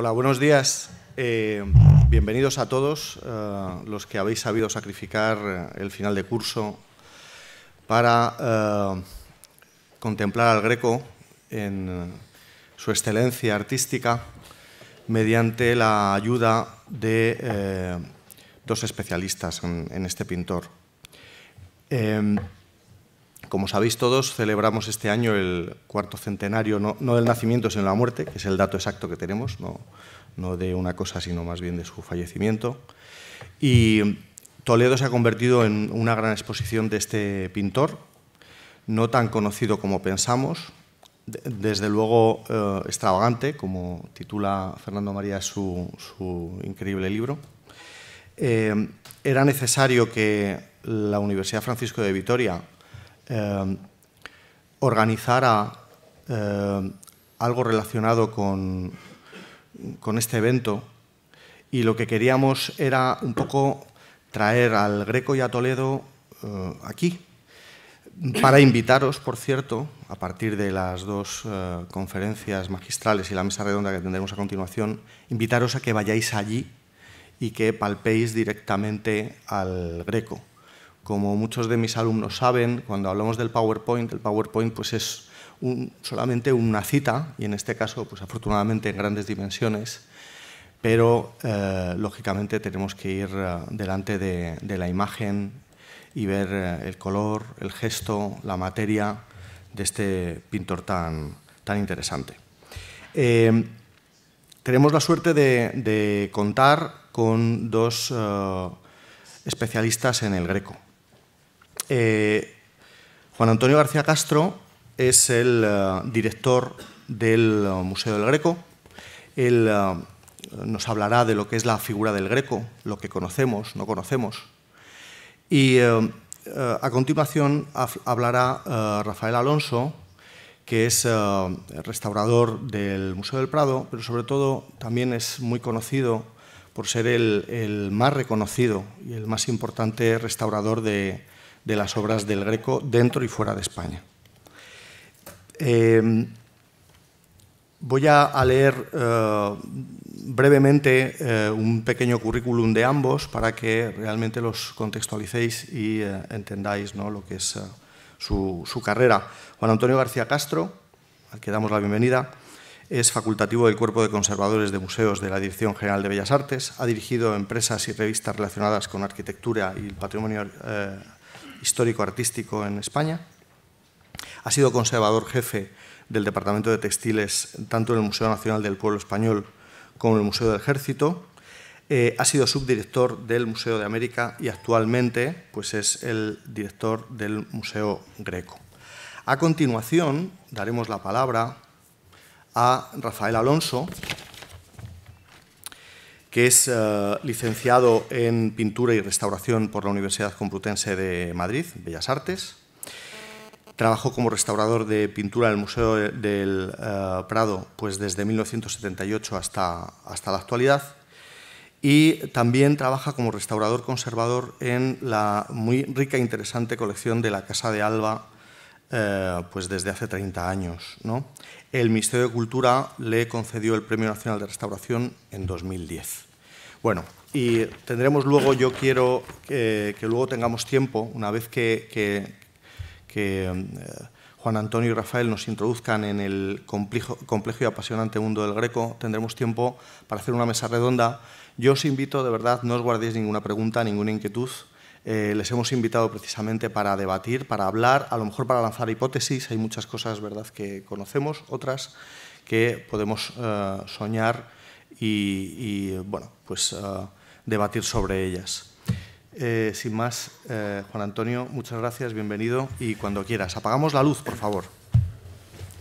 Hola, buenos días. Eh, bienvenidos a todos eh, los que habéis sabido sacrificar eh, el final de curso para contemplar al Greco en su excelencia artística mediante la ayuda de dos especialistas en, en este pintor. Como sabéis todos, celebramos este año el cuarto centenario, no, del nacimiento, sino de la muerte, que es el dato exacto que tenemos, no, de una cosa, sino más bien de su fallecimiento. Y Toledo se ha convertido en una gran exposición de este pintor, no tan conocido como pensamos, desde luego eh, extravagante, como titula Fernando María su, increíble libro. Eh, era necesario que la Universidad Francisco de Vitoria eh, organizara eh, algo relacionado con, este evento y lo que queríamos era un poco traer al Greco y a Toledo eh, aquí, para invitaros, por cierto, a partir de las dos conferencias magistrales y la mesa redonda que tendremos a continuación, invitaros a que vayáis allí y que palpéis directamente al Greco. Como muchos de mis alumnos saben, cuando hablamos del PowerPoint, el PowerPoint pues es solamente una cita, y en este caso, pues afortunadamente en grandes dimensiones, pero eh, lógicamente tenemos que ir eh, delante de, la imagen y ver eh, el color, el gesto, la materia de este pintor tan, tan interesante. tenemos la suerte de, contar con dos especialistas en el greco. Eh, Juan Antonio García Castro es el eh, director del eh, Museo del Greco. Él nos hablará de lo que es la figura del Greco, lo que conocemos, no conocemos. Y a continuación hablará Rafael Alonso, que es restaurador del Museo del Prado, pero sobre todo también es muy conocido por ser el más reconocido y el más importante restaurador de, de las obras del Greco dentro y fuera de España. Em, voy a, leer eh, brevemente eh, un pequeño currículum de ambos para que realmente los contextualicéis y eh, entendáis lo que es su, su, carrera. Juan Antonio García Castro, al que damos la bienvenida, es facultativo del Cuerpo de Conservadores de Museos de la Dirección General de Bellas Artes, ha dirigido empresas y revistas relacionadas con arquitectura y el patrimonio histórico-artístico en España. Ha sido conservador jefe del Departamento de Textiles tanto en el Museo Nacional del Pueblo Español como en el Museo del Ejército. Eh, ha sido subdirector del Museo de América y actualmente pues, es el director del Museo Greco. A continuación, daremos la palabra a Rafael Alonso, es eh, licenciado en Pintura y Restauración por la Universidad Complutense de Madrid, Bellas Artes. Trabajó como restaurador de pintura en el Museo del eh, Prado pues desde 1978 hasta, hasta la actualidad. Y también trabaja como restaurador conservador en la muy rica e interesante colección de la Casa de Alba eh, pues desde hace 30 años. El Ministerio de Cultura le concedió el Premio Nacional de Restauración en 2010. Bueno, y tendremos luego, yo quiero que, luego tengamos tiempo, una vez que, eh, Juan Antonio y Rafael nos introduzcan en el complejo, y apasionante mundo del Greco, tendremos tiempo para hacer una mesa redonda. Yo os invito, de verdad, no os guardéis ninguna pregunta, ninguna inquietud. Eh, les hemos invitado precisamente para debatir, para hablar, a lo mejor para lanzar hipótesis. Hay muchas cosas, ¿verdad?, que conocemos, otras que podemos eh, soñar y, bueno, pues ah, debatir sobre ellas. Eh, sin más, eh, Juan Antonio, muchas gracias, bienvenido y cuando quieras. Apagamos la luz, por favor.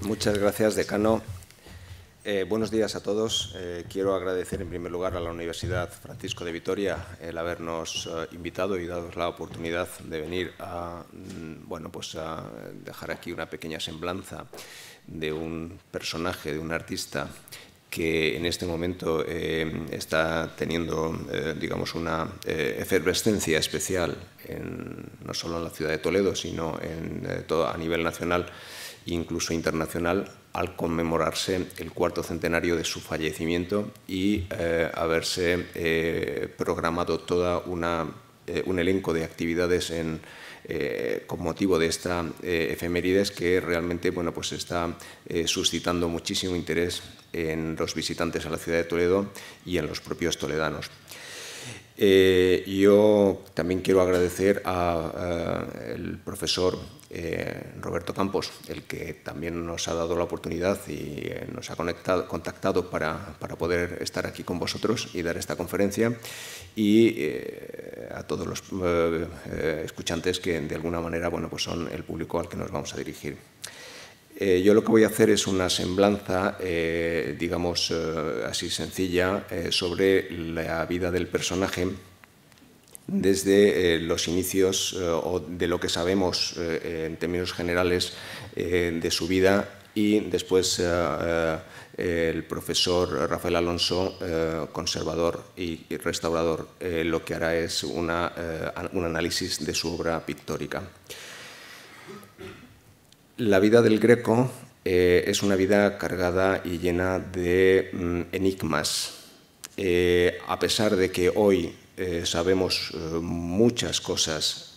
Muchas gracias, decano. Eh, buenos días a todos. quiero agradecer en primer lugar a la Universidad Francisco de Vitoria el habernos invitado y dado la oportunidad de venir a, mm, bueno, pues a dejar aquí una pequeña semblanza de un personaje, de un artista que en este momento eh, está teniendo, eh, digamos, una eh, efervescencia especial, no solo en la ciudad de Toledo, sino a nivel nacional e incluso internacional, al conmemorarse el cuarto centenario de su fallecimiento y haberse programado toda una eh, un elenco de actividades eh, con motivo de esta eh, efemérides que realmente pues está suscitando muchísimo interés en los visitantes a la ciudad de Toledo y en los propios toledanos. Eh, yo también quiero agradecer al profesor eh, Roberto Campos, el que también nos ha dado la oportunidad y eh, nos ha contactado para, poder estar aquí con vosotros y dar esta conferencia, y a todos los escuchantes que de alguna manera pues son el público al que nos vamos a dirigir. Eh, yo lo que voy a hacer es una semblanza, eh, digamos eh, así sencilla, sobre la vida del personaje desde los inicios o de lo que sabemos en términos generales de su vida y después el profesor Rafael Alonso, conservador y restaurador, lo que hará es un análisis de su obra pictórica. La vida del Greco eh, es una vida cargada y llena de mm, enigmas. Eh, a pesar de que hoy eh, sabemos muchas cosas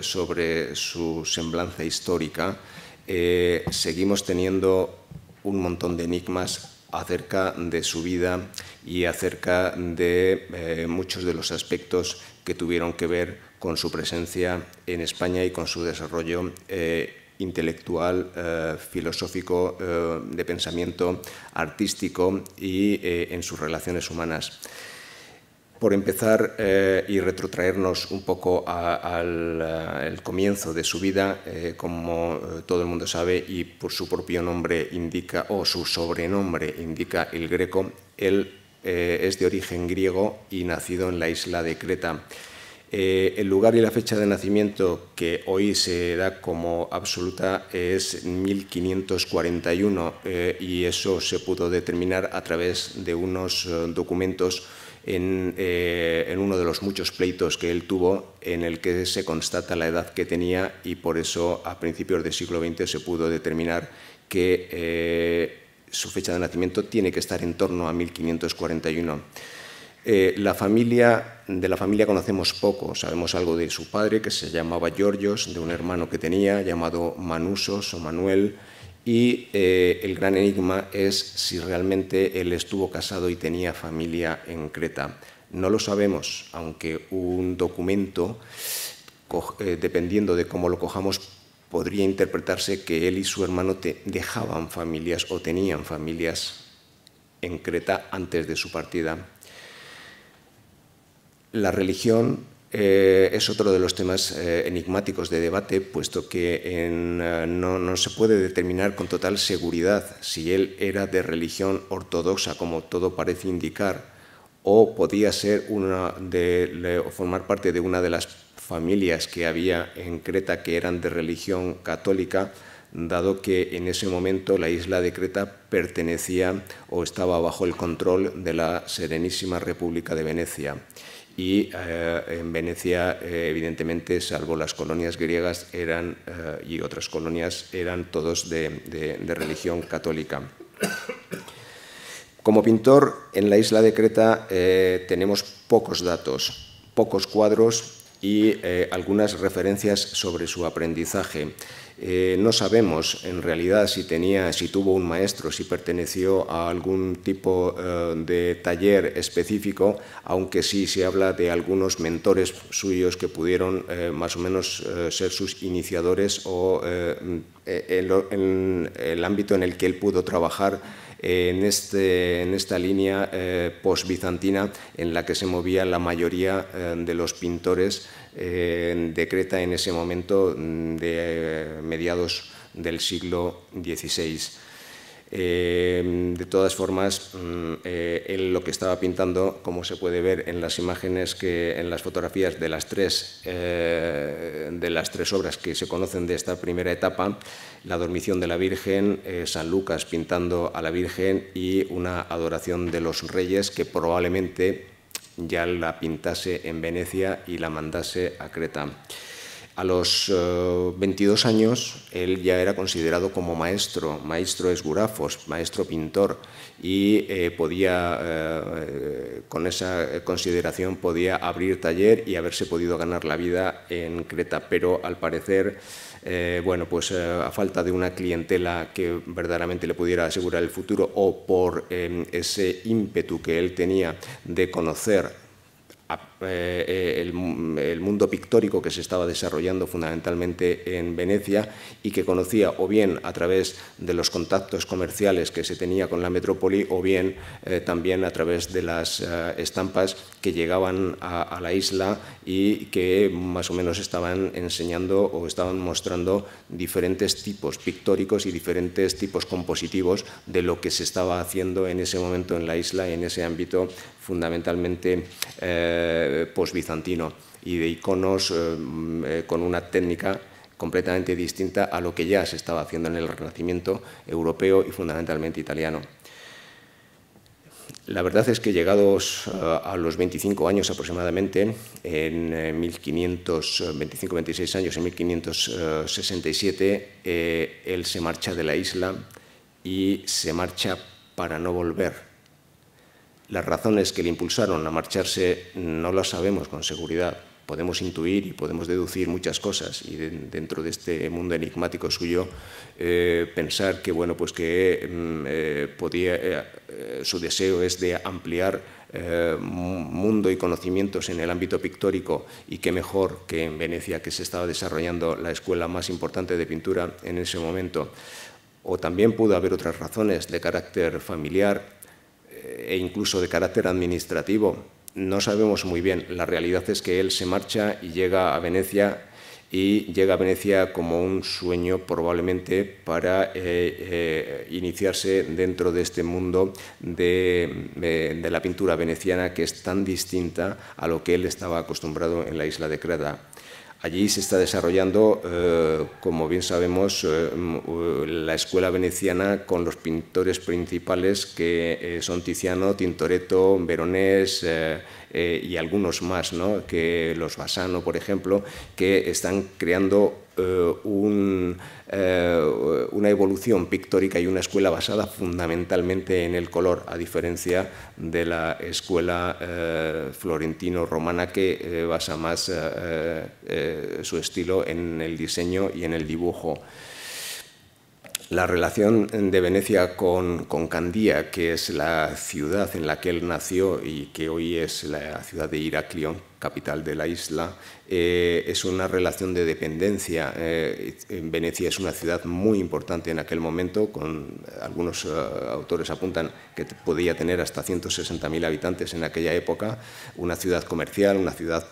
sobre su semblanza histórica, seguimos teniendo un montón de enigmas acerca de su vida y acerca de muchos de los aspectos que tuvieron que ver con su presencia en España y con su desarrollo intelectual, eh, filosófico, eh, de pensamiento artístico y eh, en sus relaciones humanas. Por empezar y retrotraernos un poco al, al comienzo de su vida, como todo el mundo sabe y por su propio nombre indica, o su sobrenombre indica el greco, él es de origen griego y nacido en la isla de Creta. Eh, el lugar y la fecha de nacimiento que hoy se da como absoluta es 1541 eh, y eso se pudo determinar a través de unos eh, documentos en, uno de los muchos pleitos que él tuvo en el que se constata la edad que tenía y por eso a principios del siglo XX se pudo determinar que su fecha de nacimiento tiene que estar en torno a 1541. Eh, la familia, de la familia conocemos poco, sabemos algo de su padre, que se llamaba Giorgios, de un hermano que tenía llamado Manusos o Manuel, y eh, el gran enigma es si realmente él estuvo casado y tenía familia en Creta. No lo sabemos, aunque un documento, eh, dependiendo de cómo lo cojamos, podría interpretarse que él y su hermano dejaban familias o tenían familias en Creta antes de su partida la religión eh, es otro de los temas eh, enigmáticos de debate, puesto que eh, no, se puede determinar con total seguridad si él era de religión ortodoxa, como todo parece indicar, o podía ser una de, formar parte de una de las familias que había en Creta que eran de religión católica, dado que en ese momento la isla de Creta pertenecía o estaba bajo el control de la Serenísima República de Venecia y eh, en Venecia, eh, evidentemente, salvo las colonias griegas eran, eh, y otras colonias, eran todos de, religión católica. Como pintor, en la isla de Creta tenemos pocos datos, pocos cuadros y algunas referencias sobre su aprendizaje. Eh, no sabemos en realidad si tuvo un maestro, si perteneció a algún tipo eh, de taller específico, aunque sí se habla de algunos mentores suyos que pudieron eh, más o menos ser sus iniciadores o en, el ámbito en el que él pudo trabajar este, en, esta línea post-bizantina en la que se movía la mayoría de los pintores eh, decreta en ese momento mm, de eh, mediados del siglo XVI. Eh, de todas formas, mm, él lo que estaba pintando, como se puede ver en las imágenes, que, en las fotografías de las, tres, de las tres obras que se conocen de esta primera etapa, la dormición de la Virgen, San Lucas pintando a la Virgen y una adoración de los reyes que probablemente ya la pintase en Venecia y la mandase a Creta. A los 22 eh, años él ya era considerado como maestro, maestro esgurafos, maestro pintor y eh, podía, eh, con esa consideración podía abrir taller y haberse podido ganar la vida en Creta, pero al parecer, bueno, pues a falta de una clientela que verdaderamente le pudiera asegurar el futuro o por ese ímpetu que él tenía de conocer eh, eh, el, mundo pictórico que se estaba desarrollando fundamentalmente en Venecia y que conocía o bien a través de los contactos comerciales que se tenía con la metrópoli o bien eh, también a través de las estampas que llegaban a, la isla y que más o menos estaban enseñando o estaban mostrando diferentes tipos pictóricos y diferentes tipos compositivos de lo que se estaba haciendo en ese momento en la isla y en ese ámbito fundamentalmente eh, posbizantino y de iconos eh, mm, eh, con una técnica completamente distinta a lo que ya se estaba haciendo en el Renacimiento europeo y fundamentalmente italiano. La verdad es que llegados eh, a los 25 años aproximadamente, en 1525, 26 años, en 1567, él se marcha de la isla y se marcha para no volver las razones que le impulsaron a marcharse no las sabemos con seguridad. Podemos intuir y podemos deducir muchas cosas y dentro de este mundo enigmático suyo eh, pensar que bueno pues que mm, eh, eh, su deseo es de ampliar mundo y conocimientos en el ámbito pictórico y qué mejor que en Venecia que se estaba desarrollando la escuela más importante de pintura en ese momento. O también pudo haber otras razones de carácter familiar e incluso de carácter administrativo. No sabemos muy bien. La realidad es que él se marcha y llega a Venecia y llega a Venecia como un sueño probablemente para eh, eh, iniciarse dentro de este mundo de, la pintura veneciana que es tan distinta a lo que él estaba acostumbrado en la isla de Creta. Allí se está desarrollando, eh, como bien sabemos, eh, la escuela veneciana con los pintores principales que eh, son Tiziano, Tintoretto, Veronés, eh, y algunos más, ¿no? que los Basano, por ejemplo, que están creando eh, eh, una evolución pictórica y una escuela basada fundamentalmente en el color, a diferencia de la escuela florentino-romana que basa más su estilo en el diseño y en el dibujo. La relación de Venecia con, Candía, que es la ciudad en la que él nació y que hoy es la ciudad de Iraklion capital de la isla, eh, es una relación de dependencia. Eh, en Venecia es una ciudad muy importante en aquel momento, con eh, algunos autores apuntan que podía tener hasta 160.000 habitantes en aquella época, una ciudad comercial, una ciudad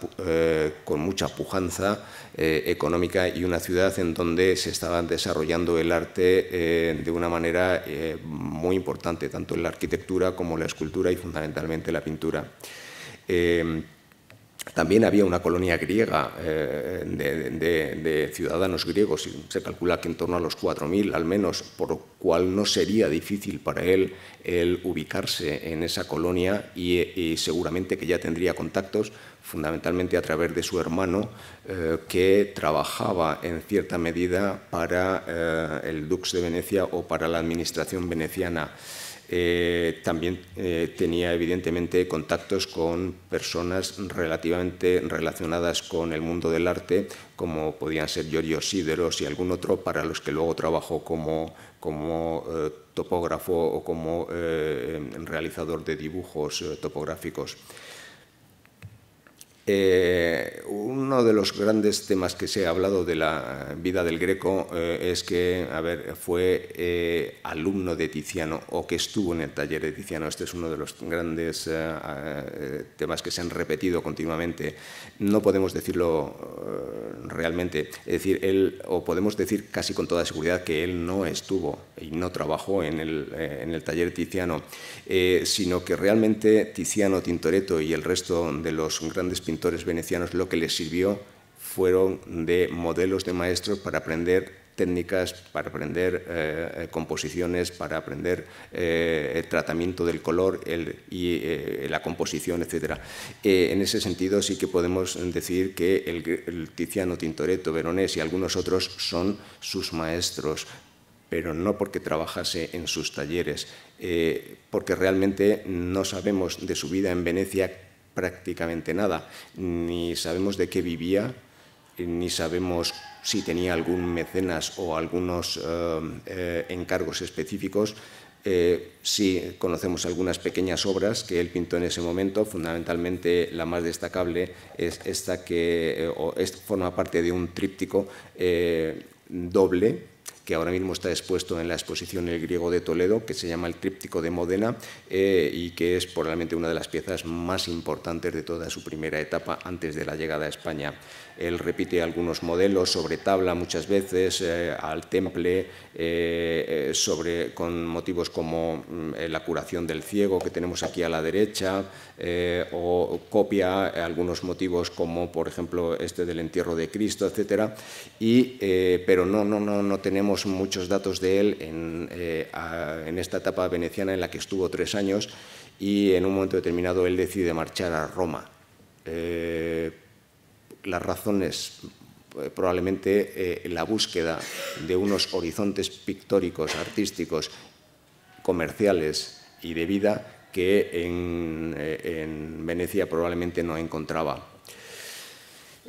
con mucha pujanza económica y una ciudad en donde se estaba desarrollando el arte de una manera muy importante, tanto en la arquitectura como la escultura y fundamentalmente la pintura. También había una colonia griega eh, de, ciudadanos griegos, y se calcula que en torno a los 4.000 al menos, por lo cual no sería difícil para él el ubicarse en esa colonia y, seguramente que ya tendría contactos, fundamentalmente a través de su hermano, eh, que trabajaba en cierta medida para eh, el Dux de Venecia o para la administración veneciana. Eh, también eh, tenía evidentemente contactos con personas relativamente relacionadas con el mundo del arte, como podían ser Giorgio Sideros y algún otro, para los que luego trabajó como, eh, topógrafo o como realizador de dibujos topográficos. Eh, uno de los grandes temas que se ha hablado de la vida del Greco eh, es que, a ver, fue eh, alumno de Tiziano o que estuvo en el taller de Tiziano. Este es uno de los grandes temas que se han repetido continuamente. No podemos decirlo realmente, es decir, él, o podemos decir casi con toda seguridad que él no estuvo y no trabajó en el, en el taller Tiziano, sino que realmente Tiziano, Tintoretto y el resto de los grandes pintores venecianos lo que les sirvió fueron de modelos de maestros para aprender técnicas, para aprender eh, eh, composiciones, para aprender eh, el tratamiento del color y la composición, etc. en ese sentido sí que podemos decir que el, el Tiziano, Tintoretto, Veronés y algunos otros son sus maestros, pero no porque trabajase en sus talleres, porque realmente no sabemos de su vida en Venecia prácticamente nada. Ni sabemos de qué vivía, ni sabemos si tenía algún mecenas o algunos eh, eh, encargos específicos. Eh, sí conocemos algunas pequeñas obras que él pintó en ese momento, fundamentalmente la más destacable es esta que forma parte de un tríptico doble que ahora mismo está expuesto en la exposición El Griego de Toledo, que se llama El críptico de Modena eh, y que es probablemente una de las piezas más importantes de toda su primera etapa antes de la llegada a España él repite algunos modelos sobre tabla muchas veces, eh, al temple, eh, eh, con motivos como mm, la curación del ciego que tenemos aquí a la derecha, o copia algunos motivos como, por ejemplo, este del entierro de Cristo, etc. pero no, no, no, no tenemos muchos datos de él en, esta etapa veneciana en la que estuvo tres años y en un momento determinado él decide marchar a Roma las razones eh, probablemente eh, la búsqueda de unos horizontes pictóricos, artísticos, comerciales y de vida que en, eh, Venecia probablemente no encontraba.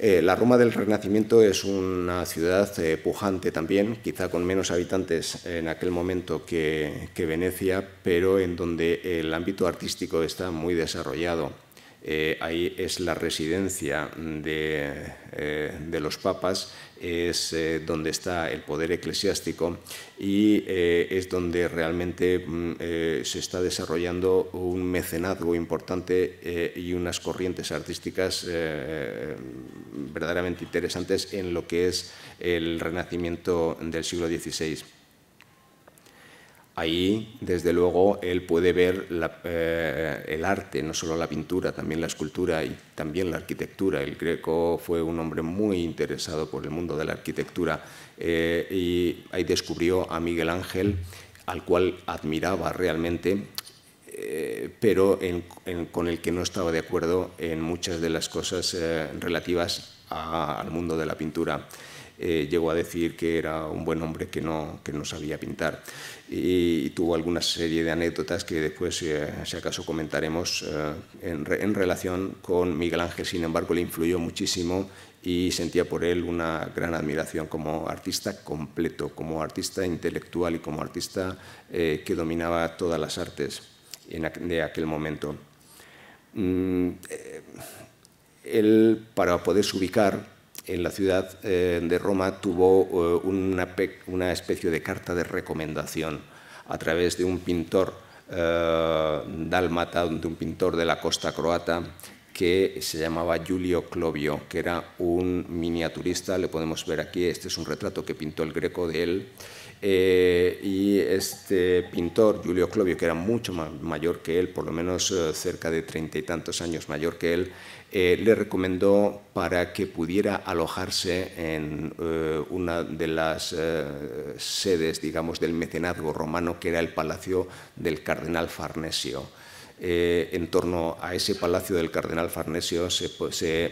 la Roma del Renacimiento es una ciudad pujante también, quizá con menos habitantes en aquel momento que Venecia, pero en donde el ámbito artístico está muy desarrollado eh, ahí es la residencia de, eh, los papas, es eh, donde está el poder eclesiástico y es donde realmente mm, se está desarrollando un mecenazgo importante y unas corrientes artísticas verdaderamente interesantes en lo que es el renacimiento del siglo XVI. Ahí, desde luego, él puede ver eh, el arte, no solo la pintura, también la escultura y también la arquitectura. El greco fue un hombre muy interesado por el mundo de la arquitectura eh, y ahí descubrió a Miguel Ángel, al cual admiraba realmente, eh, pero con el que no estaba de acuerdo en muchas de las cosas relativas al mundo de la pintura. llegó a decir que era un buen hombre que no sabía pintar y tuvo alguna serie de anécdotas que después, eh, si acaso, comentaremos eh, en, relación con Miguel Ángel. Sin embargo, le influyó muchísimo y sentía por él una gran admiración como artista completo, como artista intelectual y como artista eh, que dominaba todas las artes en de aquel momento. Mm, él, para poderse ubicar, en la ciudad eh, de Roma tuvo eh, una, especie de carta de recomendación a través de un pintor eh, dalmata, de un pintor de la costa croata que se llamaba Giulio Clovio, que era un miniaturista, le podemos ver aquí, este es un retrato que pintó el Greco de él, y este pintor, Giulio Clovio, que era mucho mayor que él, por lo menos cerca de treinta y tantos años mayor que él, eh, le recomendó para que pudiera alojarse en eh, una de las eh, sedes, digamos, del mecenazgo romano, que era el palacio del cardenal Farnesio. en torno a ese palacio del cardenal Farnesio se,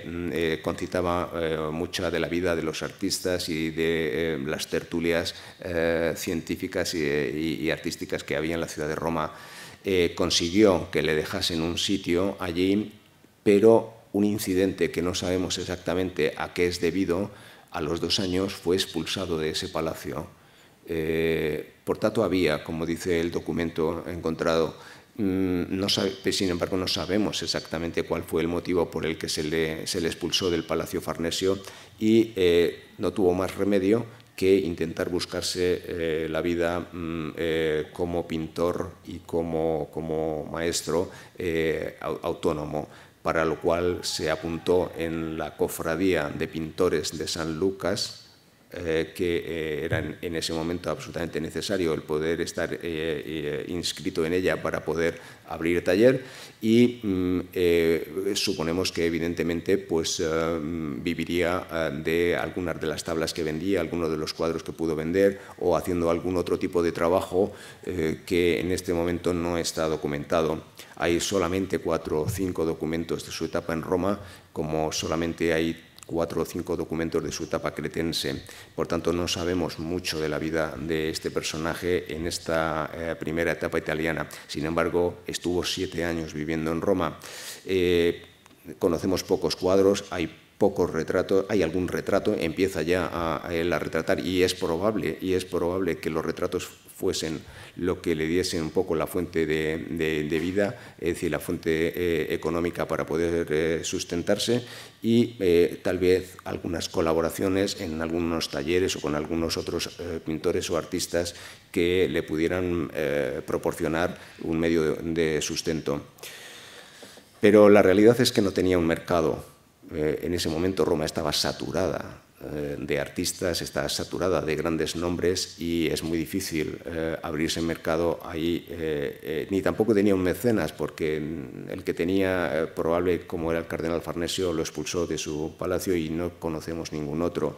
mm, concitaba mucha de la vida de los artistas y de las tertulias científicas y artísticas que había en la ciudad de Roma. consiguió que le dejasen un sitio allí, pero un incidente que no sabemos exactamente a qué es debido, a los dos años fue expulsado de ese palacio. Eh, por tanto, había, como dice el documento encontrado, mm, no pues, sin embargo, no sabemos exactamente cuál fue el motivo por el que se le, expulsó del Palacio Farnesio y eh, no tuvo más remedio que intentar buscarse eh, la vida mm, como pintor y como maestro autónomo para lo cual se apuntó en la Cofradía de Pintores de San Lucas eh, que eh, era eran en ese momento absolutamente necesario el poder estar eh, inscrito en ella para poder abrir taller y mm, suponemos que evidentemente pues mm, viviría de algunas de las tablas que vendía, algunos de los cuadros que pudo vender o haciendo algún otro tipo de trabajo que en este momento no está documentado. Hay solamente cuatro o cinco documentos de su etapa en Roma, como solamente hay cuatro o cinco documentos de su etapa cretense. Por tanto, no sabemos mucho de la vida de este personaje en esta eh, primera etapa italiana. Sin embargo, estuvo siete años viviendo en Roma. Eh, conocemos pocos cuadros, hay pocos retratos, hay algún retrato, empieza ya a, a retratar y es probable, y es probable que los retratos fuesen lo que le diese un poco la fuente de, vida, es decir, la fuente eh, económica para poder eh, sustentarse y eh, tal vez algunas colaboraciones en algunos talleres o con algunos otros pintores o artistas que le pudieran proporcionar un medio de sustento. Pero la realidad es que no tenía un mercado. en ese momento Roma estaba saturada eh, de artistas está saturada de grandes nombres y es muy difícil eh, abrirse mercado ahí. Eh, eh, ni tampoco tenía un mecenas, porque el que tenía, probable como era el cardenal Farnesio, lo expulsó de su palacio y no conocemos ningún otro.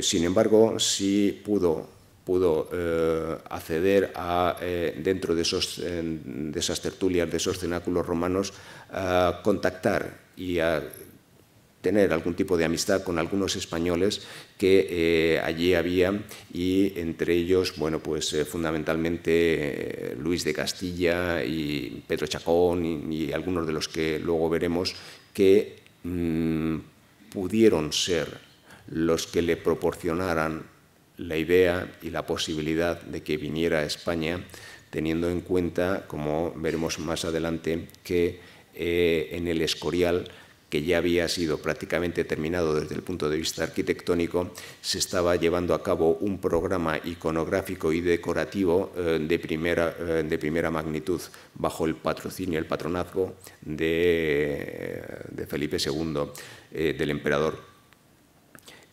sin embargo, sí pudo pudo acceder a, dentro de, esos, de esas tertulias, de esos cenáculos romanos, a contactar y a tener algún tipo de amistad con algunos españoles que eh, allí había y entre ellos, bueno, pues eh, fundamentalmente eh, Luis de Castilla y Pedro Chacón y, algunos de los que luego veremos que mm, pudieron ser los que le proporcionaran la idea y la posibilidad de que viniera a España, teniendo en cuenta, como veremos más adelante, que en el Escorial que ya había sido prácticamente terminado desde el punto de vista arquitectónico, se estaba llevando a cabo un programa iconográfico y decorativo eh, eh, de, primera, magnitud bajo el patrocinio, y el patronazgo de, Felipe II, eh, del emperador.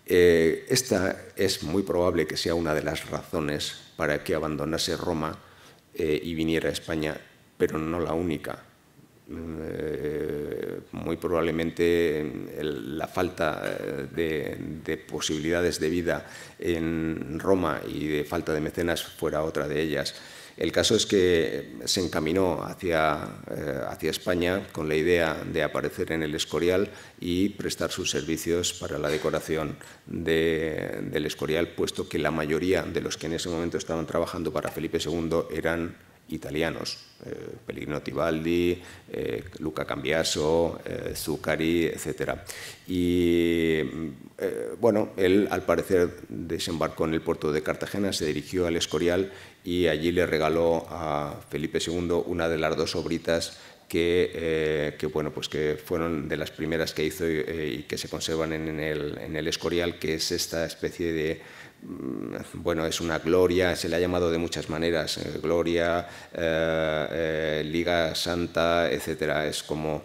esta es muy probable que sea una de las razones para que abandonase Roma y viniera a España, pero no la única eh, muy probablemente la falta eh, de, posibilidades de vida en Roma y de falta de mecenas fuera otra de ellas. El caso es que se encaminó hacia, eh, España con la idea de aparecer en el Escorial y prestar sus servicios para la decoración del Escorial, puesto que la mayoría de los que en ese momento estaban trabajando para Felipe II eran italianos. Eh, Peligno Tibaldi, eh, Luca Cambiaso, eh, Zucari, etc. Y mm, bueno, él al parecer desembarcó en el puerto de Cartagena, se dirigió al Escorial y allí le regaló a Felipe II una de las dos obritas que, bueno, pues que fueron de las primeras que hizo y, que se conservan en el, Escorial, que es esta especie de Mm, bueno, es una gloria, se le ha llamado de muchas maneras, eh, gloria, eh, eh, Liga Santa, etcétera. Es como,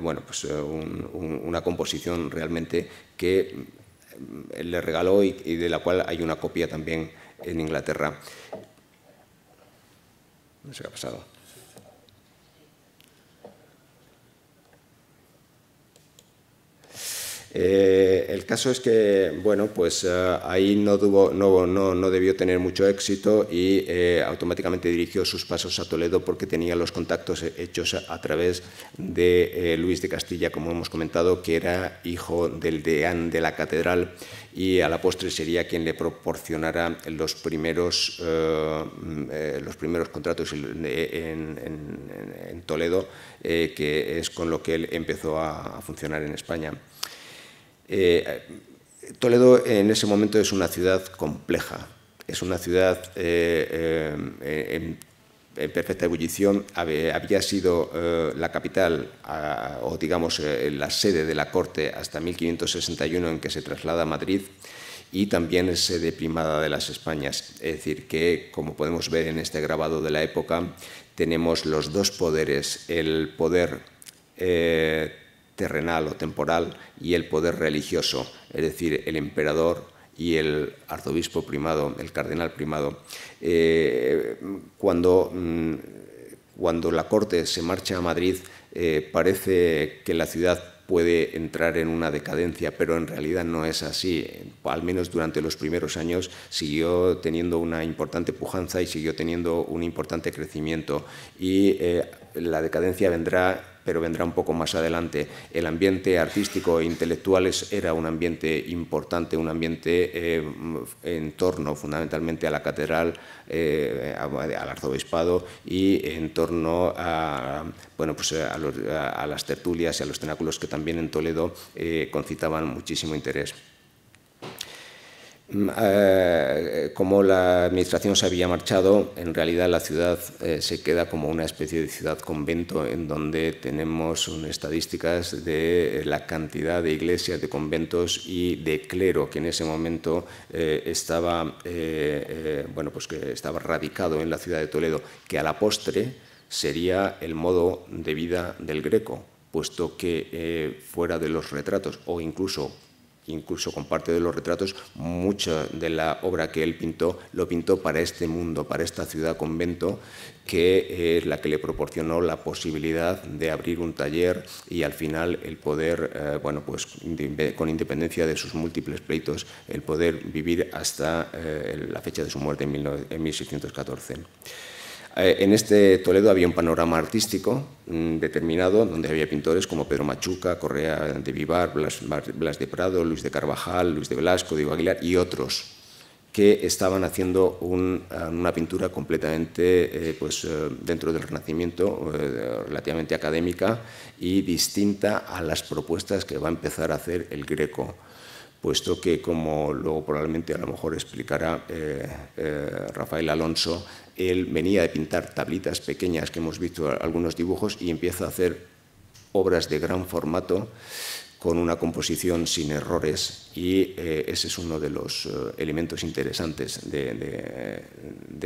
bueno, pues una composición realmente que mm, le regaló y, y, de la cual hay una copia también en Inglaterra. No sé qué ha pasado. Eh, el caso es que, bueno, pues eh, ahí no, debió tener mucho éxito y eh, automáticamente dirigió sus pasos a Toledo porque tenía los contactos hechos a, través de Luis de Castilla, como hemos comentado, que era hijo del deán de la catedral y a la postre sería quien le proporcionara los primeros, mm, los primeros contratos en, Toledo, que es con lo que él empezó a funcionar en España. Eh, Toledo en ese momento es una ciudad compleja, es una ciudad eh, eh, en, perfecta ebullición, había sido la capital o digamos la sede de la corte hasta 1561 en que se traslada a Madrid y también es sede primada de las Españas. Es decir, que como podemos ver en este grabado de la época, tenemos los dos poderes, el poder terrenal o temporal y el poder religioso, es decir, el emperador y el arzobispo primado, el cardenal primado. Eh, cuando, mm, cuando la corte se marcha a Madrid, eh, parece que la ciudad puede entrar en una decadencia, pero en realidad no es así. Al menos durante los primeros años siguió teniendo una importante pujanza y siguió teniendo un importante crecimiento. Y eh, la decadencia vendrá pero vendrá un poco más adelante. El ambiente artístico e intelectual era un ambiente importante, un ambiente eh, en torno fundamentalmente a la catedral, eh, al arzobispado y en torno a, bueno, pues, eh, a, las tertulias y a los tenáculos que también en Toledo concitaban muchísimo interés. Mm, eh, eh, como la administración se había marchado, en realidad la ciudad eh, se queda como una especie de ciudad convento en donde tenemos estadísticas de la cantidad de iglesias, de conventos y de clero que en ese momento estaba, bueno, pues que estaba radicado en la ciudad de Toledo, que a la postre sería el modo de vida del greco puesto que fuera de los retratos o incluso incluso con parte de los retratos, mucha de la obra que él pintó lo pintó para este mundo, para esta ciudad convento, que es la que le proporcionó la posibilidad de abrir un taller y al final el poder, eh, bueno, pues con independencia de sus múltiples pleitos, el poder vivir hasta eh, la fecha de su muerte en 1614. Eh, en este Toledo había un panorama artístico mm, determinado, donde había pintores como Pedro Machuca, Correa de Vivar, Blas, de Prado, Luis de Carvajal, Luis de Velasco, Diego Aguilar y otros que estaban haciendo ah, una pintura completamente eh, pues, eh, dentro del Renacimiento, relativamente académica y distinta a las propuestas que va a empezar a hacer el Greco, puesto que, como luego probablemente a lo mejor explicará Rafael Alonso, él venía de pintar tablitas pequeñas que hemos visto algunos dibujos y empieza a hacer obras de gran formato con una composición sin errores y eh, ese es uno de los eh, elementos interesantes de,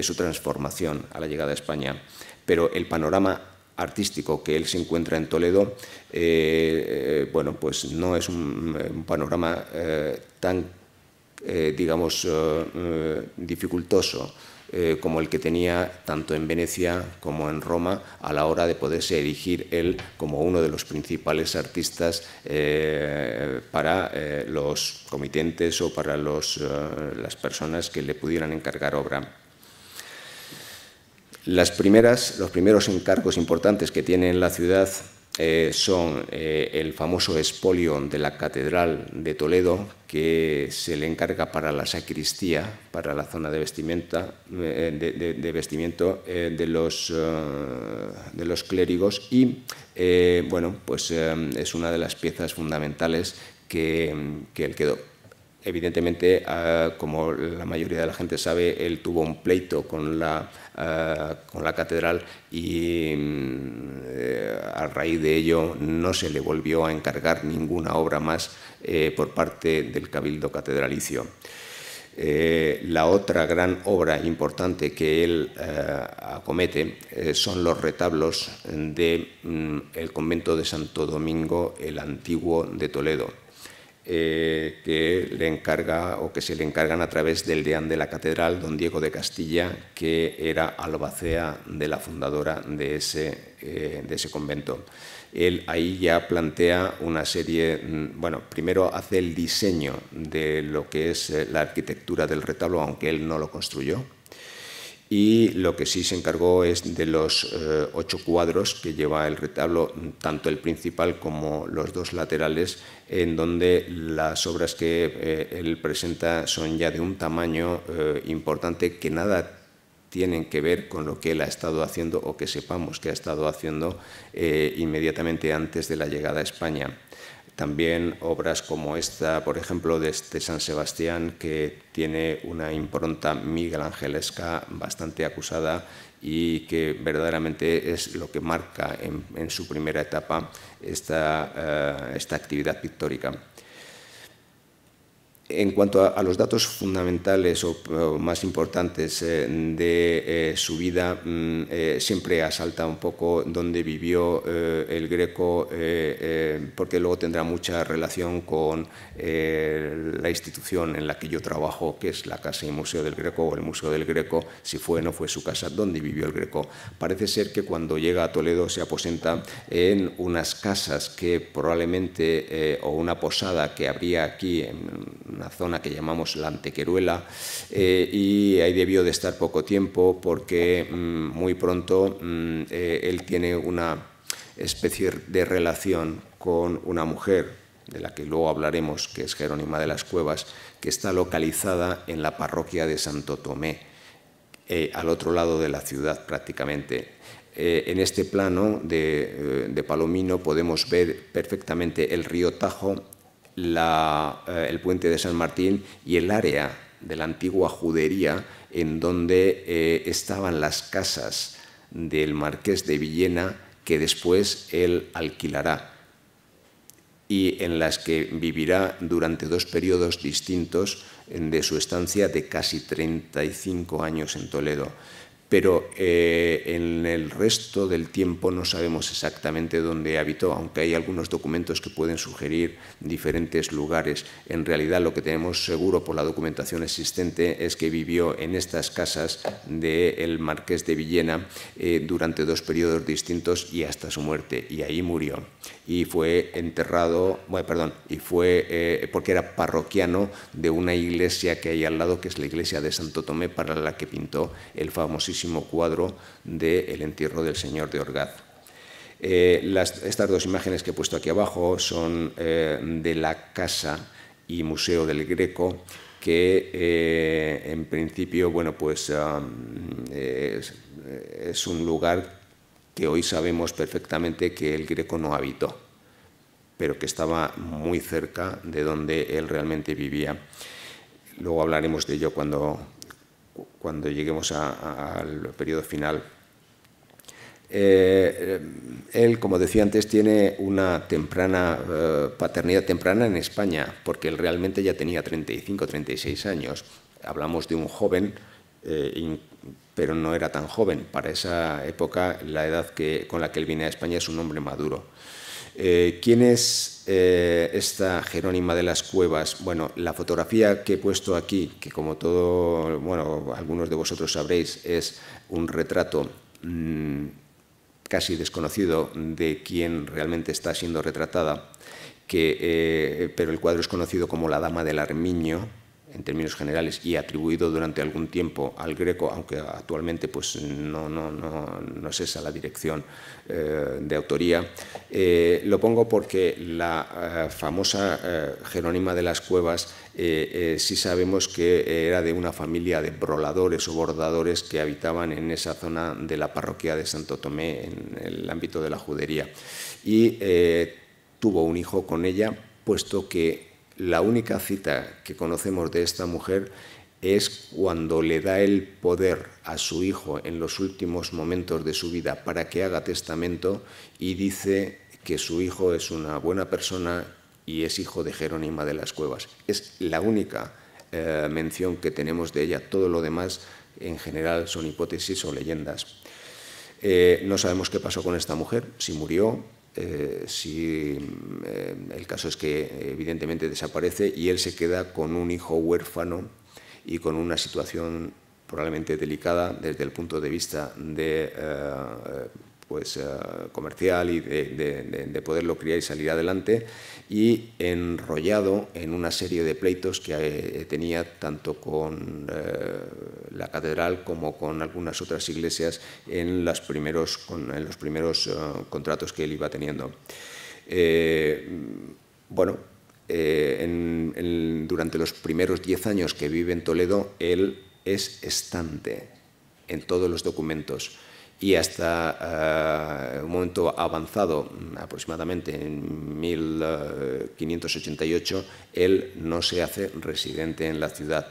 su transformación a la llegada a España. Pero el panorama artístico que él se encuentra en Toledo, eh, bueno, pues no es un, un panorama tan, digamos, dificultoso eh, como el que tenía tanto en Venecia como en Roma a la hora de poderse erigir él como uno de los principales artistas eh, para eh, los comitentes o para las personas que le pudieran encargar obra. Las primeras, los primeros encargos importantes que tiene en la ciudad eh, son eh, el famoso espolio de la Catedral de Toledo, que se le encarga para la sacristía, para la zona de vestimenta, eh, de, los, de los clérigos. Y bueno, pues es una de las piezas fundamentales que, que él quedó. Evidentemente, ah, como la mayoría de la gente sabe, él tuvo un pleito con la, ah, catedral y mm, eh, a raíz de ello no se le volvió a encargar ninguna obra más eh, por parte del Cabildo Catedralicio. Eh, la otra gran obra importante que él acomete son los retablos del de, mm, convento de Santo Domingo el Antiguo de Toledo eh, que le encarga o que se le encargan a través del deán de la catedral, don Diego de Castilla, que era albacea de la fundadora de ese, eh, de ese convento. Él ahí ya plantea una serie, mm, bueno, primero hace el diseño de lo que es eh, la arquitectura del retablo, aunque él no lo construyó, y lo que sí se encargó es de los ocho cuadros que lleva el retablo, tanto el principal como los dos laterales, en donde las obras que eh, él presenta son ya de un tamaño eh, importante que nada tienen que ver con lo que él ha estado haciendo o que sepamos que ha estado haciendo eh, inmediatamente antes de la llegada a España. También obras como esta, por ejemplo, de este San Sebastián, que tiene una impronta miguelangelesca bastante acusada y que verdaderamente es lo que marca en, su primera etapa esta, eh, esta actividad pictórica. En cuanto a, los datos fundamentales o, más importantes eh, de eh, su vida, mm, eh, siempre asalta un poco dónde vivió el Greco, porque luego tendrá mucha relación con la institución en la que yo trabajo, que es la Casa y Museo del Greco o el Museo del Greco, si fue o no fue su casa, dónde vivió el Greco. Parece ser que cuando llega a Toledo se aposenta en unas casas que probablemente, o una posada que habría aquí en una zona que llamamos la Antequeruela, eh, y ahí debió de estar poco tiempo porque mm, muy pronto mm, eh, él tiene una especie de relación con una mujer, de la que luego hablaremos, que es Jerónima de las Cuevas, que está localizada en la parroquia de Santo Tomé, eh, al otro lado de la ciudad prácticamente. en este plano de, Palomino podemos ver perfectamente el río Tajo eh, el puente de San Martín y el área de la antigua judería en donde eh, estaban las casas del marqués de Villena que después él alquilará y en las que vivirá durante dos periodos distintos de su estancia de casi 35 años en Toledo pero eh, en el resto del tiempo no sabemos exactamente dónde habitó, aunque hay algunos documentos que pueden sugerir diferentes lugares. En realidad lo que tenemos seguro por la documentación existente es que vivió en estas casas del marqués de Villena eh, durante dos periodos distintos y hasta su muerte, y ahí murió y fue enterrado, bueno, perdón, y fue eh, porque era parroquiano de una iglesia que hay al lado, que es la iglesia de Santo Tomé, para la que pintó el famosísimo cuadro de El entierro del Señor de Orgaz. Eh, estas dos imágenes que he puesto aquí abajo son eh, de la casa y museo del Greco, que en principio bueno, pues, es, un lugar hoy sabemos perfectamente que el Greco no habitó, pero que estaba muy cerca de donde él realmente vivía. Luego hablaremos de ello cuando, cuando lleguemos al periodo final. Eh, él, como decía antes, tiene una temprana eh, paternidad temprana en España, porque él realmente ya tenía 35, 36 años. Hablamos de un joven eh, pero no era tan joven. Para esa época, la edad que, con la que él viene a España es un hombre maduro. Eh, ¿Quién es eh, esta Jerónima de las Cuevas? Bueno, la fotografía que he puesto aquí, que como todo, bueno, algunos de vosotros sabréis, es un retrato mm, casi desconocido de quién realmente está siendo retratada, eh, pero el cuadro es conocido como La Dama del Armiño, en términos generales y atribuido durante algún tiempo al Greco, aunque actualmente pues, no, no, no, no es esa la dirección eh, de autoría. Eh, lo pongo porque la eh, famosa Jerónima de las Cuevas sí sabemos que era de una familia de broladores o bordadores que habitaban en esa zona de la parroquia de Santo Tomé en el ámbito de la judería. Y tuvo un hijo con ella, puesto que la única cita que conocemos de esta mujer es cuando le da el poder a su hijo en los últimos momentos de su vida para que haga testamento y dice que su hijo es una buena persona y es hijo de Jerónima de las Cuevas. Es la única eh, mención que tenemos de ella. Todo lo demás en general son hipótesis o leyendas. Eh, no sabemos qué pasó con esta mujer, si murió, eh, si eh, el caso es que evidentemente desaparece y él se queda con un hijo huérfano y con una situación probablemente delicada desde el punto de vista de eh, pues, eh, comercial y de, poderlo criar y salir adelante, y enrollado en una serie de pleitos que eh, tenía tanto con eh, la catedral como con algunas otras iglesias en, en los primeros contratos que él iba teniendo. bueno, durante los primeros 10 años que vive en Toledo, él es estante en todos los documentos y hasta eh, un momento avanzado, aproximadamente en 1588, eh, él no se hace residente en la ciudad.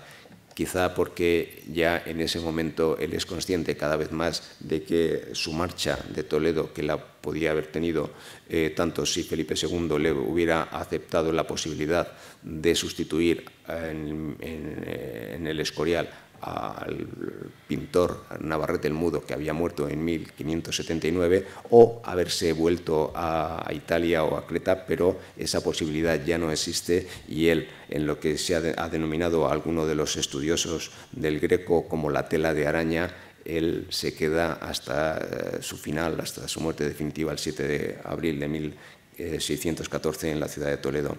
Quizá porque ya en ese momento él es consciente cada vez más de que su marcha de Toledo, que la podía haber tenido eh, tanto si Felipe II le hubiera aceptado la posibilidad de sustituir en el Escorial al pintor Navarrete el Mudo, que había muerto en 1579, o haberse vuelto a Italia o a Creta, pero esa posibilidad ya no existe y él, en lo que se ha, denominado a alguno de los estudiosos del greco como la tela de araña, él se queda hasta eh, su final, hasta su muerte definitiva el 7 de abril de 1614 eh, en la ciudad de Toledo.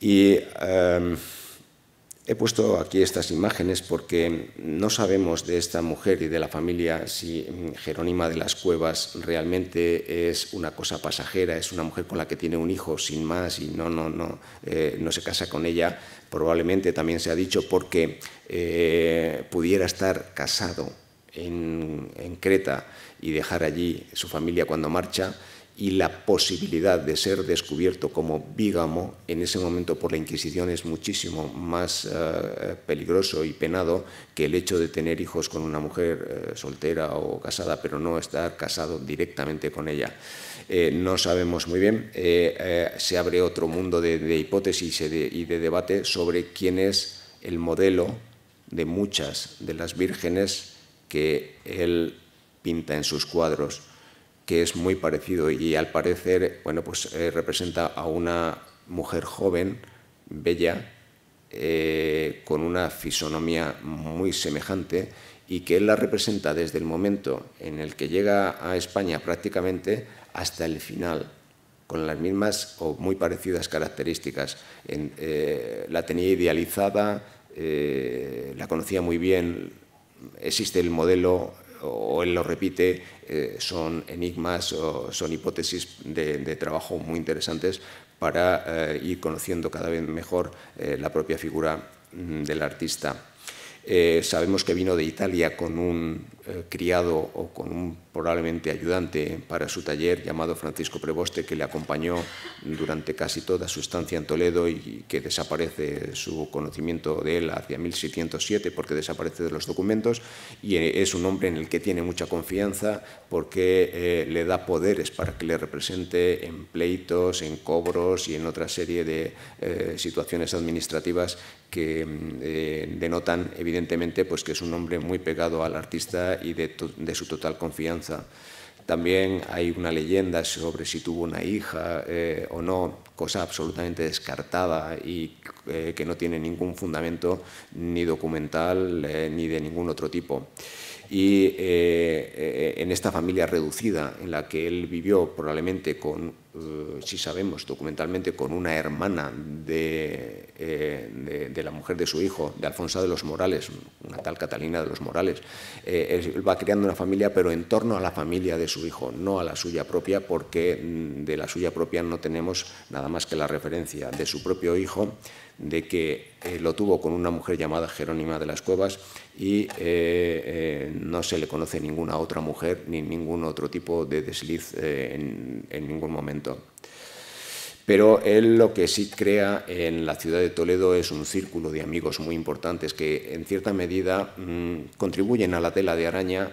Y... Em, He puesto aquí estas imágenes porque no sabemos de esta mujer y de la familia si mm, Jerónima de las Cuevas realmente es una cosa pasajera, es una mujer con la que tiene un hijo sin más y no, no, no, eh, no se casa con ella. Probablemente también se ha dicho porque eh, pudiera estar casado en, en Creta y dejar allí su familia cuando marcha y la posibilidad de ser descubierto como bígamo en ese momento por la Inquisición es muchísimo más eh, peligroso y penado que el hecho de tener hijos con una mujer eh, soltera o casada, pero no estar casado directamente con ella. Eh, no sabemos muy bien. se abre otro mundo de, hipótesis y de debate sobre quién es el modelo de muchas de las vírgenes que él pinta en sus cuadros que es muy parecido y al parecer, bueno, pues eh, representa a una mujer joven, bella, eh, con una fisonomía muy semejante y que él la representa desde el momento en el que llega a España prácticamente hasta el final, con las mismas o muy parecidas características. Eh, la tenía idealizada, la conocía muy bien, existe el modelo o él lo repite, eh, son enigmas o son hipótesis de, trabajo muy interesantes para eh, ir conociendo cada vez mejor eh, la propia figura mm, del artista. sabemos que vino de Italia con un eh, criado o con un probablemente ayudante para su taller llamado Francisco Preboste, que le acompañó durante casi toda su estancia en Toledo y que desaparece su conocimiento de él hacia 1607 porque desaparece de los documentos y eh, es un hombre en el que tiene mucha confianza porque eh, le da poderes para que le represente en pleitos, en cobros y en otra serie de situaciones administrativas que mm, eh, denotan evidentemente pues, que es un hombre muy pegado al artista y de, su total confianza. También hay una leyenda sobre si tuvo una hija eh, o no, cosa absolutamente descartada y eh, que no tiene ningún fundamento ni documental ni de ningún otro tipo y eh, eh, en esta familia reducida en la que él vivió probablemente con, eh, si sabemos documentalmente, con una hermana de, de, la mujer de su hijo, de Alfonso de los Morales, una tal Catalina de los Morales, él va creando una familia pero en torno a la familia de su hijo, no a la suya propia, porque mm, de la suya propia no tenemos nada más que la referencia de su propio hijo, de que eh, lo tuvo con una mujer llamada Jerónima de las Cuevas y eh, eh, no se le conoce ninguna otra mujer ni ningún otro tipo de desliz en, ningún momento. Pero él lo que sí crea en la ciudad de Toledo es un círculo de amigos muy importantes que en cierta medida mm, contribuyen a la tela de araña,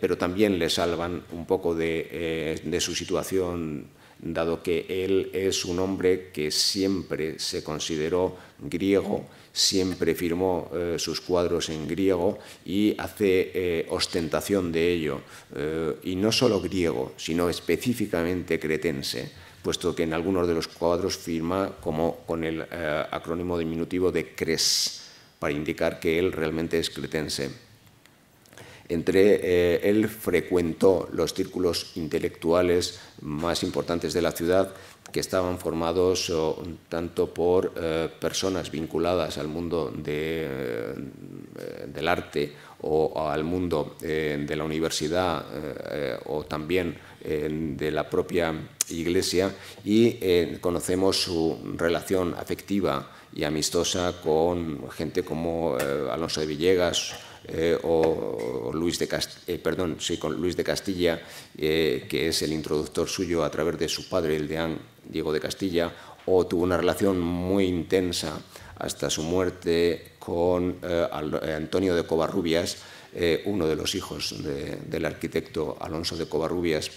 pero también le salvan un poco de, de su situación dado que él es un hombre que siempre se consideró griego, siempre firmó eh, sus cuadros en griego y hace eh, ostentación de ello, eh, y no solo griego, sino específicamente cretense, puesto que en algunos de los cuadros firma como con el acrónimo diminutivo de Cres, para indicar que él realmente es cretense. Entre él frecuentó los círculos intelectuales más importantes de la ciudad que estaban formados tanto por eh, personas vinculadas al mundo eh, del arte o al mundo eh, de la universidad o también de la propia iglesia y conocemos su relación afectiva y amistosa con gente como Alonso de Villegas eh, o, Luis de eh, sí, con Luis de Castilla, eh, que es el introductor suyo a través de su padre, el deán Diego de Castilla, o tuvo una relación muy intensa hasta su muerte con Antonio de Covarrubias, uno de los hijos del arquitecto Alonso de Covarrubias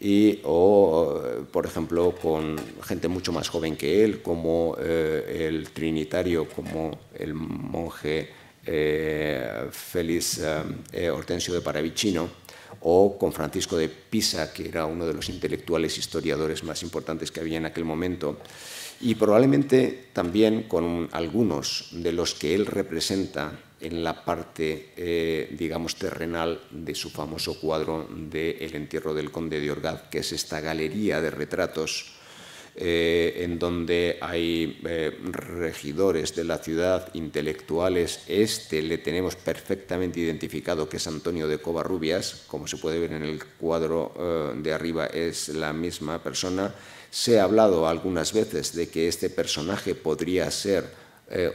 y o, por ejemplo, con gente mucho más joven que él, como el trinitario, como el monje eh, Félix eh, eh, Hortensio de Paravicino o con Francisco de Pisa, que era uno de los intelectuales historiadores más importantes que había en aquel momento, y probablemente también con algunos de los que él representa en la parte, digamos, terrenal de su famoso cuadro de El entierro del conde de Orgaz, que es esta galería de retratos eh, en donde hay eh, regidores de la ciudad, intelectuales. Este le tenemos perfectamente identificado que es Antonio de Covarrubias, como se puede ver en el cuadro eh, de arriba es la misma persona. Se ha hablado algunas veces de que este personaje podría ser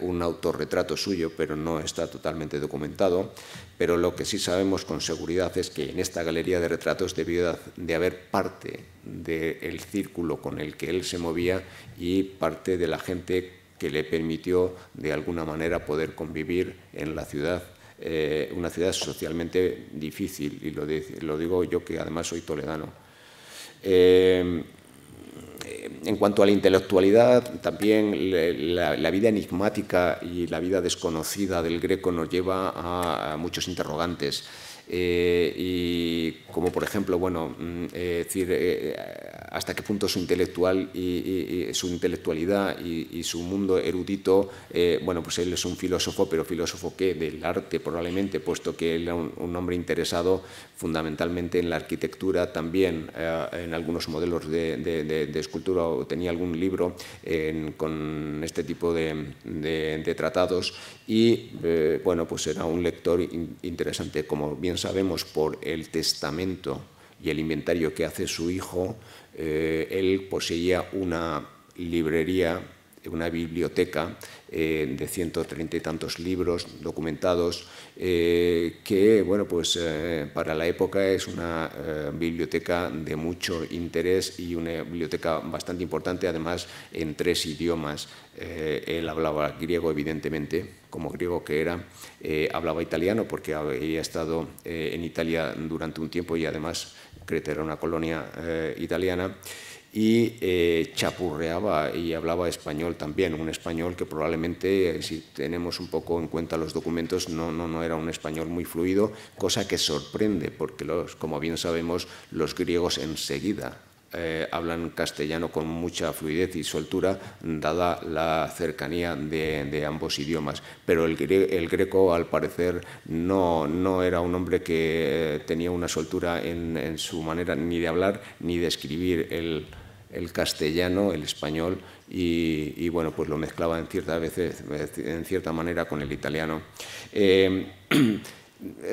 un autorretrato suyo, pero no está totalmente documentado pero lo que sí sabemos con seguridad es que en esta galería de retratos debió de haber parte del círculo con el que él se movía y parte de la gente que le permitió de alguna manera poder convivir en la ciudad eh, una ciudad socialmente difícil, y lo, digo yo que además soy toledano. Eh, eh, en cuanto a la intelectualidad, también la, vida enigmática y la vida desconocida del Greco nos lleva a muchos interrogantes. Eh, y como por ejemplo, bueno, mm, eh, decir, eh, hasta qué punto su intelectual y, su intelectualidad y, su mundo erudito, bueno, pues él es un filósofo, pero filósofo que del arte probablemente, puesto que él era un, hombre interesado fundamentalmente en la arquitectura, también en algunos modelos de, de, escultura, o tenía algún libro con este tipo de, tratados y eh, bueno, pues era un lector interesante, como bien sabemos, por el testamento y el inventario que hace su hijo, eh, él poseía una librería, una biblioteca eh, de ciento treinta y tantos libros documentados, que bueno, pues para la época es una biblioteca de mucho interés y una biblioteca bastante importante, además en tres idiomas. él hablaba griego, evidentemente, como griego que era, eh, hablaba italiano porque había estado eh, en Italia durante un tiempo y además Creta era una colonia eh, italiana y chapurreaba y hablaba español también, un español que probablemente, si tenemos un poco en cuenta los documentos, no, no, no era un español muy fluido, cosa que sorprende, porque los, como bien sabemos, los griegos enseguida eh, hablan castellano con mucha fluidez y soltura, dada la cercanía de, ambos idiomas. Pero el, greco, al parecer, no, no era un hombre que eh, tenía una soltura en, su manera ni de hablar ni de escribir el, castellano, el español, y, bueno, pues lo mezclaba en cierta, veces, en cierta manera con el italiano. Eh,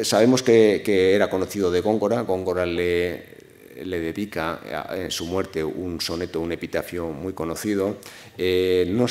sabemos que, que, era conocido de Góngora, Góngora le, le dedica eh, en su muerte un soneto, un epitafio muy conocido. Eh, no,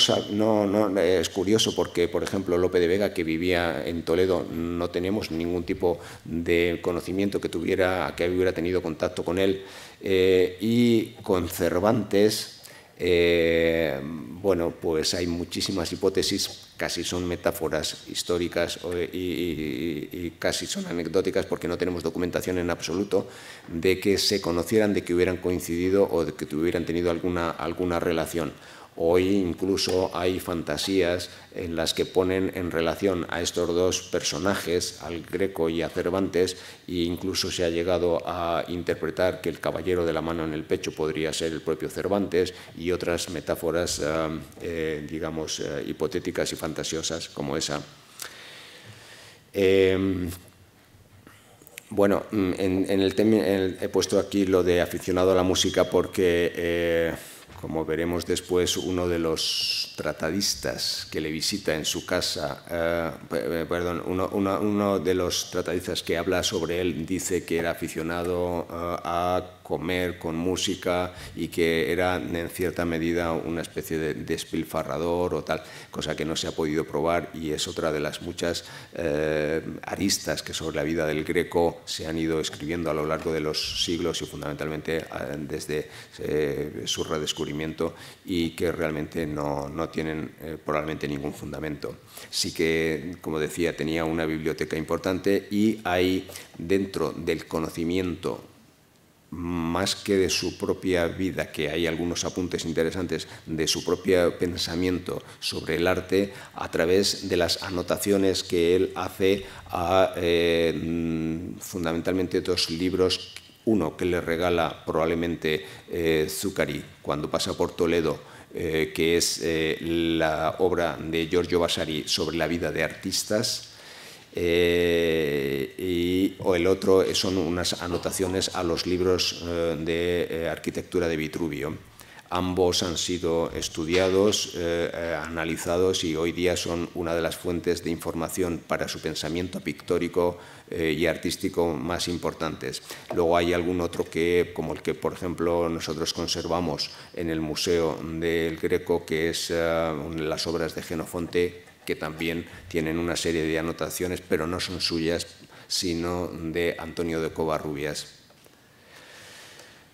es curioso porque, por ejemplo, Lope de Vega, que vivía en Toledo, no tenemos ningún tipo de conocimiento que tuviera, que hubiera tenido contacto con él. Eh, y con Cervantes, eh, bueno, pues hay muchísimas hipótesis, casi son metáforas históricas eh, y, casi son anecdóticas porque no tenemos documentación en absoluto de que se conocieran, de que hubieran coincidido o de que hubieran tenido alguna, alguna relación. Hoy incluso hay fantasías en las que ponen en relación a estos dos personajes, al Greco y a Cervantes, e incluso se ha llegado a interpretar que el caballero de la mano en el pecho podría ser el propio Cervantes y otras metáforas, eh, eh, digamos, eh, hipotéticas y fantasiosas como esa. Em, bueno, mm, en, el tema he puesto aquí lo de aficionado a la música porque como veremos después, uno de los tratadistas que le visita en su casa, eh, eh, perdón, uno, de los tratadistas que habla sobre él dice que era aficionado eh, a comer con música y que era en cierta medida una especie de despilfarrador o tal, cosa que no se ha podido probar y es otra de las muchas eh, aristas que sobre la vida del Greco se han ido escribiendo a lo largo de los siglos y fundamentalmente desde eh, su redescubrimiento y que realmente no, tienen eh, probablemente ningún fundamento. Sí que, como decía, tenía una biblioteca importante y hay dentro del conocimiento más que de su propia vida, que hay algunos apuntes interesantes de su propio pensamiento sobre el arte a través de las anotaciones que él hace a eh, mm, fundamentalmente dos libros, uno que le regala probablemente eh, Zucari cuando pasa por Toledo, eh, que es la obra de Giorgio Vasari sobre la vida de artistas, eh, y, o el otro eh, son unas anotaciones a los libros eh, de arquitectura de Vitruvio. Ambos han sido estudiados, analizados y hoy día son una de las fuentes de información para su pensamiento pictórico y artístico más importantes. Luego hay algún otro que, como el que por ejemplo nosotros conservamos en el Museo del Greco, que es las obras de Genofonte, que también tienen una serie de anotaciones, pero no son suyas, sino de Antonio de Covarrubias.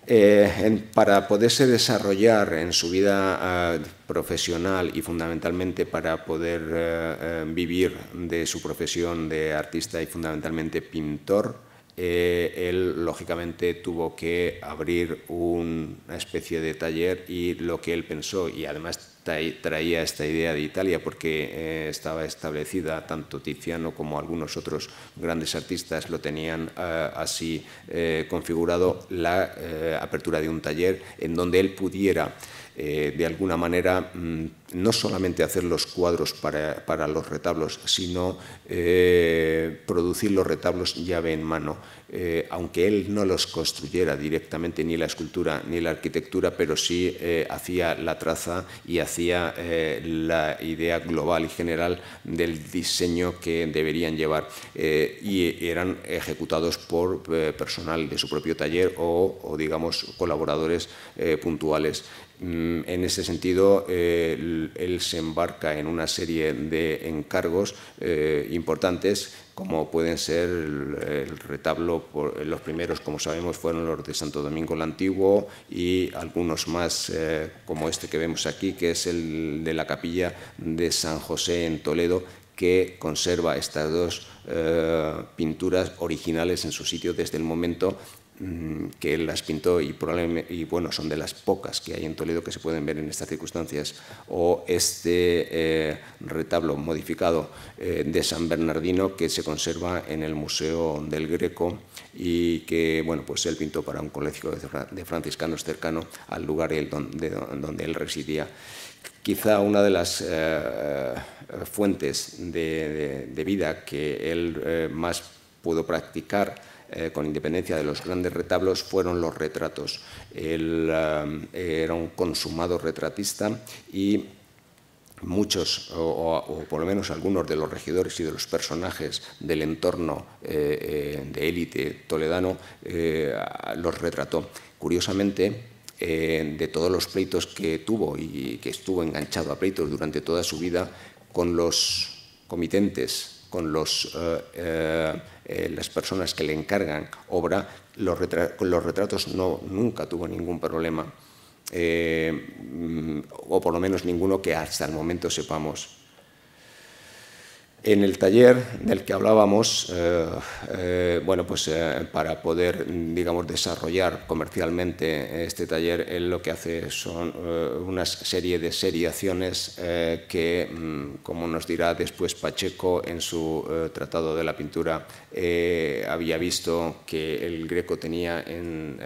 Eh, para poderse desarrollar en su vida eh, profesional y fundamentalmente para poder eh, vivir de su profesión de artista y fundamentalmente pintor, él lógicamente tuvo que abrir una especie de taller y lo que él pensó, y además traía esta idea de Italia porque eh, estaba establecida, tanto Tiziano como algunos otros grandes artistas lo tenían eh, así eh, configurado, la apertura de un taller en donde él pudiera eh, de alguna manera, mm, no solamente hacer los cuadros para, los retablos, sino eh, producir los retablos llave en mano, eh, aunque él no los construyera directamente ni la escultura ni la arquitectura, pero sí hacía la traza y hacía la idea global y general del diseño que deberían llevar y eran ejecutados por personal de su propio taller o, o digamos, colaboradores puntuales. Mm, en ese sentido, eh, él, se embarca en una serie de encargos eh, importantes, como pueden ser el, retablo, eh, los primeros, como sabemos, fueron los de Santo Domingo el Antiguo y algunos más, como este que vemos aquí, que es el de la capilla de San José en Toledo, que conserva estas dos pinturas originales en su sitio desde el momento Mm, que él las pintó y, y bueno, son de las pocas que hay en Toledo que se pueden ver en estas circunstancias, o este eh, retablo modificado eh, de San Bernardino que se conserva en el Museo del Greco y que bueno, pues él pintó para un colegio de franciscanos cercano al lugar donde, él residía quizá una de las eh, fuentes de, vida que él más pudo practicar eh, con independencia de los grandes retablos, fueron los retratos. Él eh, era un consumado retratista y muchos, o, por lo menos algunos de los regidores y de los personajes del entorno eh, de élite toledano, los retrató. Curiosamente, de todos los pleitos que tuvo y que estuvo enganchado a pleitos durante toda su vida con los comitentes con los, eh, eh, eh, las personas que le encargan obra, los con los retratos no, nunca tuvo ningún problema, mm, o por lo menos ninguno que hasta el momento sepamos. En el taller del que hablábamos, eh, eh, bueno, pues eh, para poder, digamos, desarrollar comercialmente este taller, él lo que hace son una serie de seriaciones que, mm, como nos dirá después Pacheco en su Tratado de la Pintura, había visto que el Greco tenía en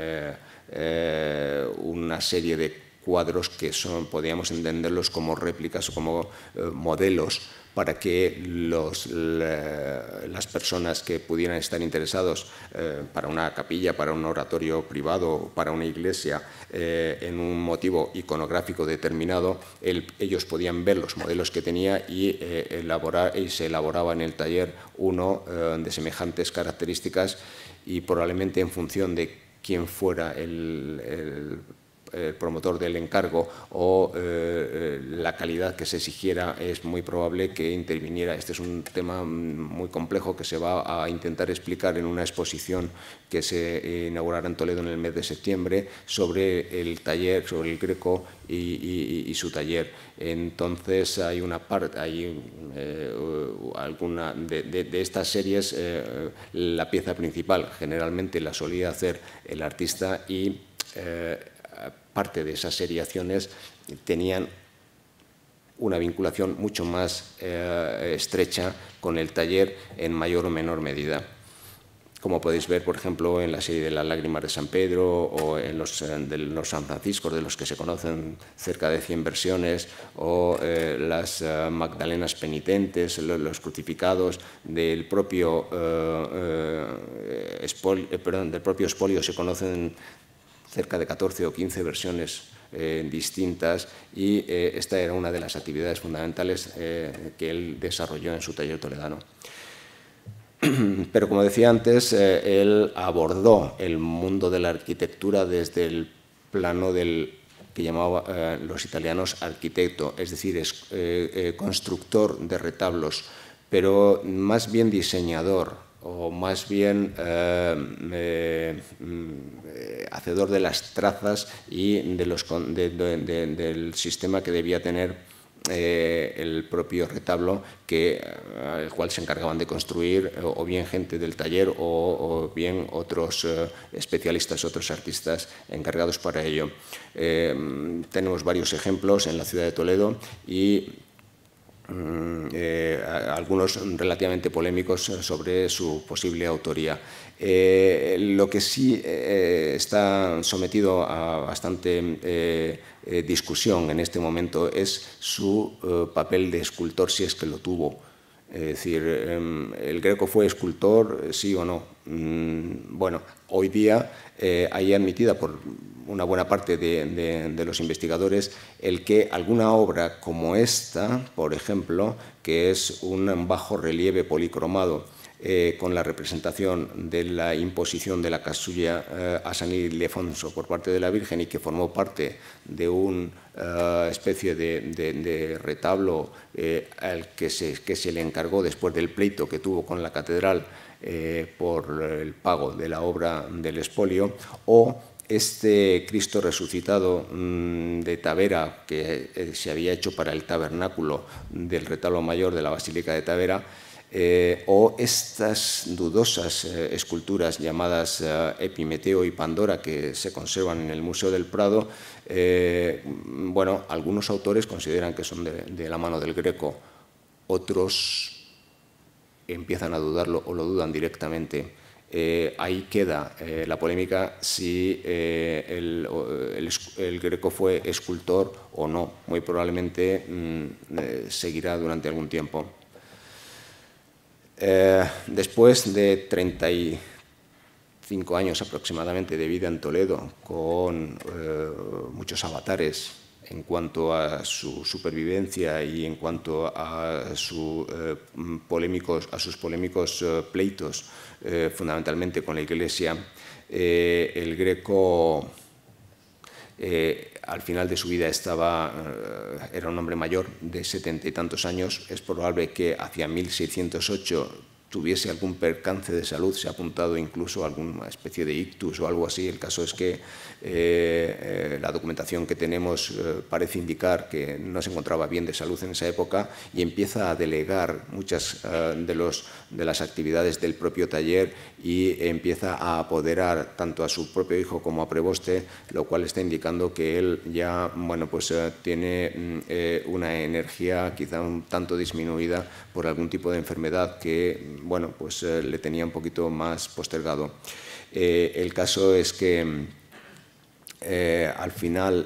una serie de cuadros que son, podríamos entenderlos como réplicas o como modelos para que las personas que pudieran estar interesados eh, para una capilla, para un oratorio privado, para una iglesia, eh, en un motivo iconográfico determinado, ellos podían ver los modelos que tenía y, eh, se elaboraba en el taller uno de semejantes características y probablemente en función de quién fuera el el promotor del encargo o eh, eh, la calidad que se exigiera, es muy probable que interviniera. Este es un tema mm, muy complejo que se va a intentar explicar en una exposición que se eh, inaugurará en Toledo en el mes de septiembre sobre el taller, sobre el Greco y, su taller. Entonces hay una parte, hay alguna de, estas series, la pieza principal generalmente la solía hacer el artista y parte de esas seriaciones tenían una vinculación mucho más eh, estrecha con el taller en mayor o menor medida. Como podéis ver, por ejemplo, en la serie de las lágrimas de San Pedro o en los, eh, de los San Francisco, de los que se conocen cerca de 100 versiones, o eh, las Magdalenas penitentes, los, crucificados, del propio, del propio espolio se conocen cerca de 14 o 15 versiones eh, distintas y eh, esta era una de las actividades fundamentales eh, que él desarrolló en su taller toledano. Pero como decía antes, él abordó el mundo de la arquitectura desde el plano del que llamaban los italianos arquitecto, es decir, constructor de retablos, pero más bien diseñador, o más bien eh, mm, eh, hacedor de las trazas y del sistema que debía tener eh, el propio retablo que, el cual se encargaban de construir o, bien gente del taller o, bien otros especialistas, otros artistas encargados para ello. Mm, tenemos varios ejemplos en la ciudad de Toledo y Mm, eh, algunos relativamente polémicos sobre su posible autoría. Eh, lo que sí eh, está sometido a bastante discusión en este momento es su papel de escultor, si es que lo tuvo. Es decir, em, ¿el Greco fue escultor, sí o no? Mm, bueno, hoy día hay admitida por una buena parte de, los investigadores el que alguna obra como esta, por ejemplo, que es un bajo relieve policromado eh, con la representación de la imposición de la casulla eh, a San Ildefonso por parte de la Virgen y que formó parte de una eh, especie de, retablo al que se, le encargó después del pleito que tuvo con la catedral por el pago de la obra del espolio, o este Cristo resucitado mm, de Tavera, que eh, se había hecho para el tabernáculo del retablo mayor de la Basílica de Tavera, eh, o estas dudosas eh, esculturas llamadas Epimeteo y Pandora que se conservan en el Museo del Prado, bueno, algunos autores consideran que son de la mano del Greco, otros empiezan a dudarlo o lo dudan directamente. Eh, ahí queda eh, la polémica si eh, el, greco fue escultor o no. Muy probablemente mm, seguirá durante algún tiempo. después de 35 años aproximadamente de vida en Toledo, con muchos avatares en cuanto a su supervivencia y en cuanto a sus polémicos pleitos, eh, fundamentalmente con la Iglesia, eh, el Greco eh, al final de su vida estaba, era un hombre mayor de setenta y tantos años. Es probable que hacia 1608 tuviese algún percance de salud, se ha apuntado incluso a alguna especie de ictus o algo así. El caso es que eh, eh, la documentación que tenemos eh, parece indicar que no se encontraba bien de salud en esa época y empieza a delegar muchas de las actividades del propio taller y empieza a apoderar tanto a su propio hijo como a Preboste, lo cual está indicando que él ya bueno, pues, eh, tiene mm, eh, una energía quizá un tanto disminuida por algún tipo de enfermedad que mm, bueno, pues, eh, le tenía un poquito más postergado. el caso es que... Mm, al final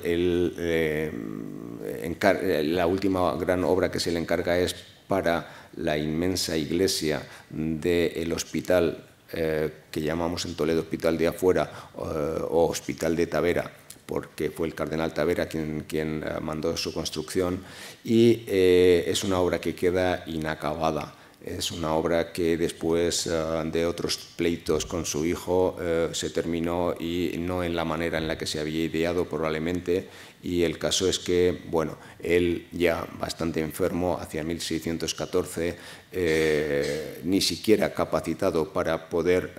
la última gran obra que se le encarga es para la inmensa iglesia del hospital eh, que llamamos en Toledo Hospital de Afuera eh, o Hospital de Tavera, porque fue el cardenal Tavera quien, eh, mandó su construcción, y es una obra que queda inacabada. Es una obra que después eh, de otros pleitos con su hijo eh, se terminó y no en la manera en la que se había ideado probablemente. Y el caso es que, bueno, él ya bastante enfermo hacia 1614, eh, ni siquiera capacitado para poder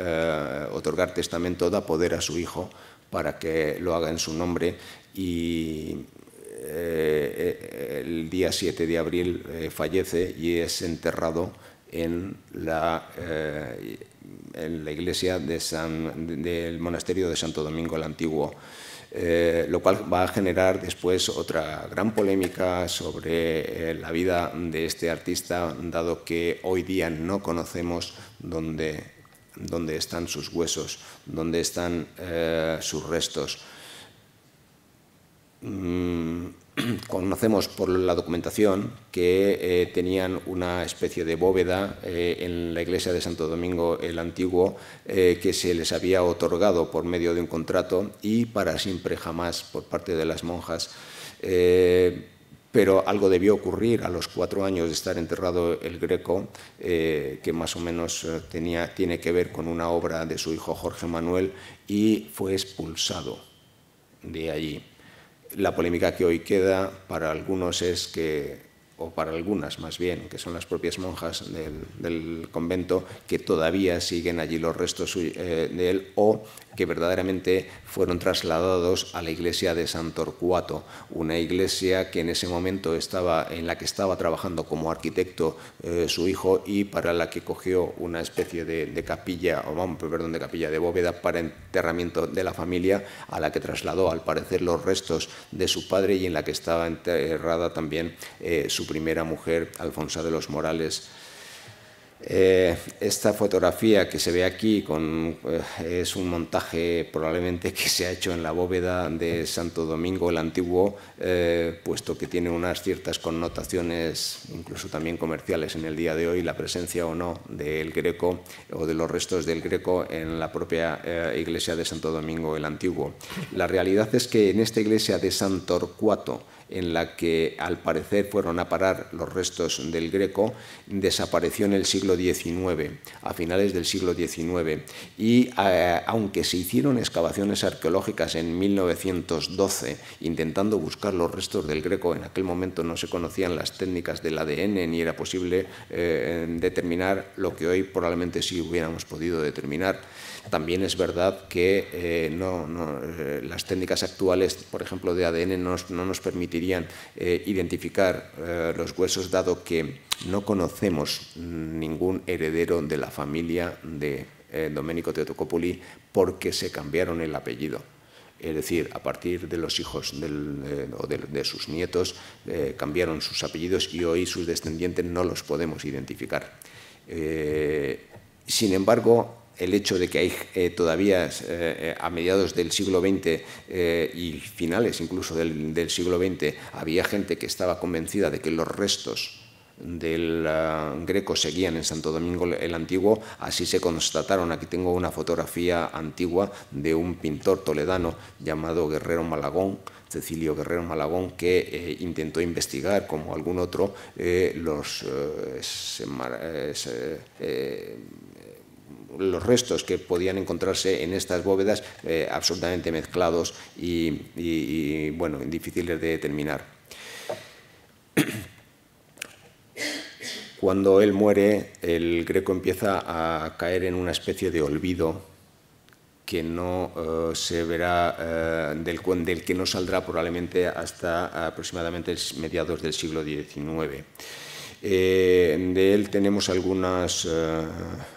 otorgar testamento, da poder a su hijo para que lo haga en su nombre y el día 7 de abril fallece y es enterrado en la, eh, en la iglesia del monasterio de Santo Domingo el Antiguo. Eh, lo cual va a generar después otra gran polémica sobre eh, la vida de este artista, dado que hoy día no conocemos dónde, dónde están sus huesos, dónde están sus restos. Mm, conocemos por la documentación que eh, tenían una especie de bóveda eh, en la iglesia de Santo Domingo el Antiguo eh, que se les había otorgado por medio de un contrato y para siempre jamás por parte de las monjas. pero algo debió ocurrir a los cuatro años de estar enterrado el Greco, que más o menos tenía, tiene que ver con una obra de su hijo Jorge Manuel, y fue expulsado de allí la polémica que hoy queda para algunos es que, o para algunas más bien, que son las propias monjas del, convento que todavía siguen allí los restos eh, de él o que verdaderamente fueron trasladados a la iglesia de San Torcuato, una iglesia que en ese momento estaba en la que estaba trabajando como arquitecto eh, su hijo y para la que cogió una especie de, capilla, o vamos, perdón, de capilla de bóveda para enterramiento de la familia, a la que trasladó al parecer los restos de su padre y en la que estaba enterrada también eh, su primera mujer, Alfonsa de los Morales. Eh, esta fotografía que se ve aquí eh, es un montaje probablemente que se ha hecho en la bóveda de Santo Domingo el Antiguo, eh, puesto que tiene unas ciertas connotaciones, incluso también comerciales en el día de hoy, la presencia o no del Greco o de los restos del Greco en la propia iglesia de Santo Domingo el Antiguo. La realidad es que en esta iglesia de San Torcuato, en la que al parecer fueron a parar los restos del Greco, desapareció en el siglo XIX, a finales del siglo XIX. Y eh, aunque se hicieron excavaciones arqueológicas en 1912 intentando buscar los restos del Greco, en aquel momento no se conocían las técnicas del ADN ni era posible eh, determinar lo que hoy probablemente sí hubiéramos podido determinar. También es verdad que eh, no, eh, las técnicas actuales, por ejemplo, de ADN, no, nos permitirían eh, identificar los huesos, dado que no conocemos ningún heredero de la familia de Domenico Teotocopoli porque se cambiaron el apellido. Es decir, a partir de los hijos o de, sus nietos cambiaron sus apellidos y hoy sus descendientes no los podemos identificar. sin embargo, el hecho de que hay eh, todavía eh, eh, a mediados del siglo XX y finales incluso del, siglo XX había gente que estaba convencida de que los restos del ah, greco seguían en Santo Domingo el Antiguo, así se constataron. Aquí tengo una fotografía antigua de un pintor toledano llamado Guerrero Malagón, Cecilio Guerrero Malagón, que intentó investigar, como algún otro, los, los restos que podían encontrarse en estas bóvedas eh, absolutamente mezclados y, bueno, difíciles de determinar. Cuando él muere, el greco empieza a caer en una especie de olvido que no eh, se verá, eh, del, que no saldrá probablemente hasta aproximadamente mediados del siglo XIX. Eh, de él tenemos algunas, eh,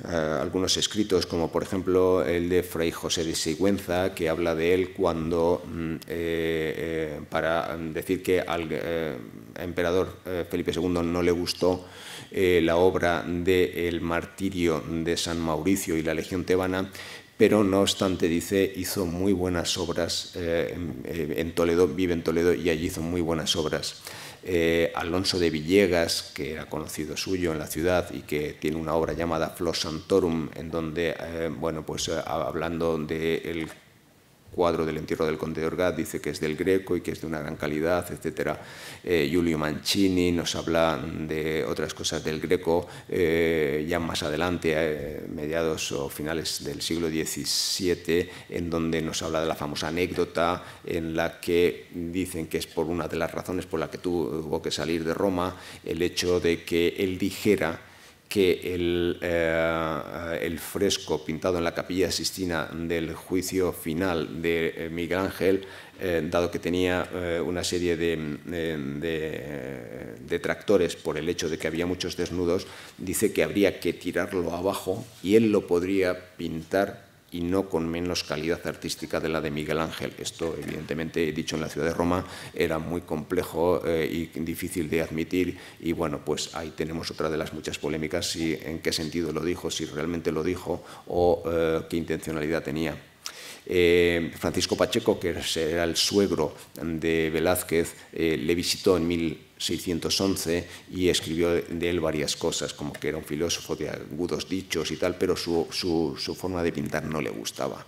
eh, algunos escritos, como por ejemplo el de Fray José de Sigüenza, que habla de él cuando, mm, para decir que al emperador Felipe II no le gustó la obra de El martirio de San Mauricio y la Legión Tebana, pero no obstante, dice, hizo muy buenas obras en Toledo, vive en Toledo y allí hizo muy buenas obras. Eh, Alonso de Villegas, que era conocido suyo en la ciudad y que tiene una obra llamada Flos Santorum, en donde, eh, bueno, pues eh, hablando del el cuadro del entierro del conde de Orgaz dice que es del Greco y que es de una gran calidad, etc. Eh, Giulio Mancini nos habla de otras cosas del Greco eh, ya más adelante, eh, mediados o finales del siglo XVII, en donde nos habla de la famosa anécdota en la que dicen que es por una de las razones por la que tuvo que salir de Roma el hecho de que él dijera que eh, el, fresco pintado en la capilla sistina del juicio final de eh, Miguel Ángel, eh, dado que tenía una serie de detractores por el hecho de que había muchos desnudos, dice que habría que tirarlo abajo y él lo podría pintar y no con menos calidad artística de la de Miguel Ángel. Esto, evidentemente, dicho en la ciudad de Roma, era muy complejo eh, y difícil de admitir y, bueno, pues ahí tenemos otra de las muchas polémicas, si en qué sentido lo dijo, si realmente lo dijo o eh, qué intencionalidad tenía. Eh, Francisco Pacheco, que era el suegro de Velázquez, le visitó en mil 611 y escribió de él varias cosas, como que era un filósofo de agudos dichos y tal, pero su, forma de pintar no le gustaba.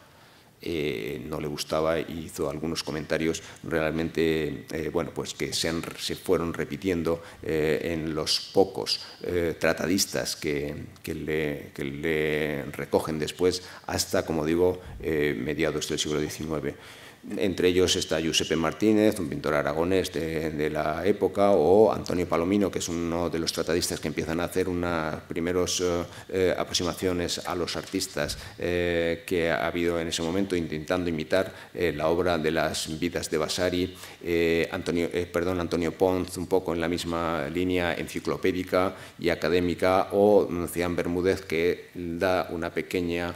Eh, no le gustaba y hizo algunos comentarios realmente, eh, bueno, pues que se, se fueron repitiendo eh, en los pocos tratadistas que, le, que, le, recogen después hasta, como digo, mediados del siglo XIX entre ellos está Giuseppe Martínez, un pintor aragonés de, la época, o Antonio Palomino, que es uno de los tratadistas que empiezan a hacer unas primeras eh, eh, aproximaciones a los artistas eh, que ha habido en ese momento, intentando imitar la obra de las vidas de Vasari, Antonio, perdón, Antonio Pons, un poco en la misma línea enciclopédica y académica, o Cian Bermúdez, que da una pequeña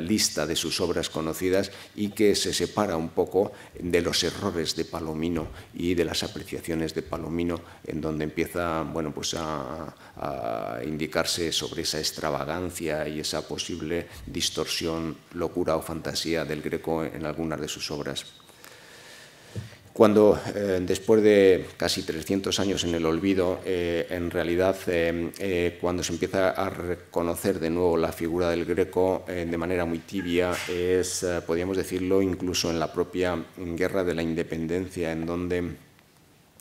lista de sus obras conocidas y que se separa un poco de los errores de Palomino y de las apreciaciones de Palomino, en donde empieza bueno, pues a, a indicarse sobre esa extravagancia y esa posible distorsión, locura o fantasía del Greco en algunas de sus obras cuando eh, después de casi 300 años en el olvido, eh, en realidad eh, cuando se empieza a reconocer de nuevo la figura del greco de manera muy tibia, es, podríamos decirlo, incluso en la propia guerra de la independencia, en donde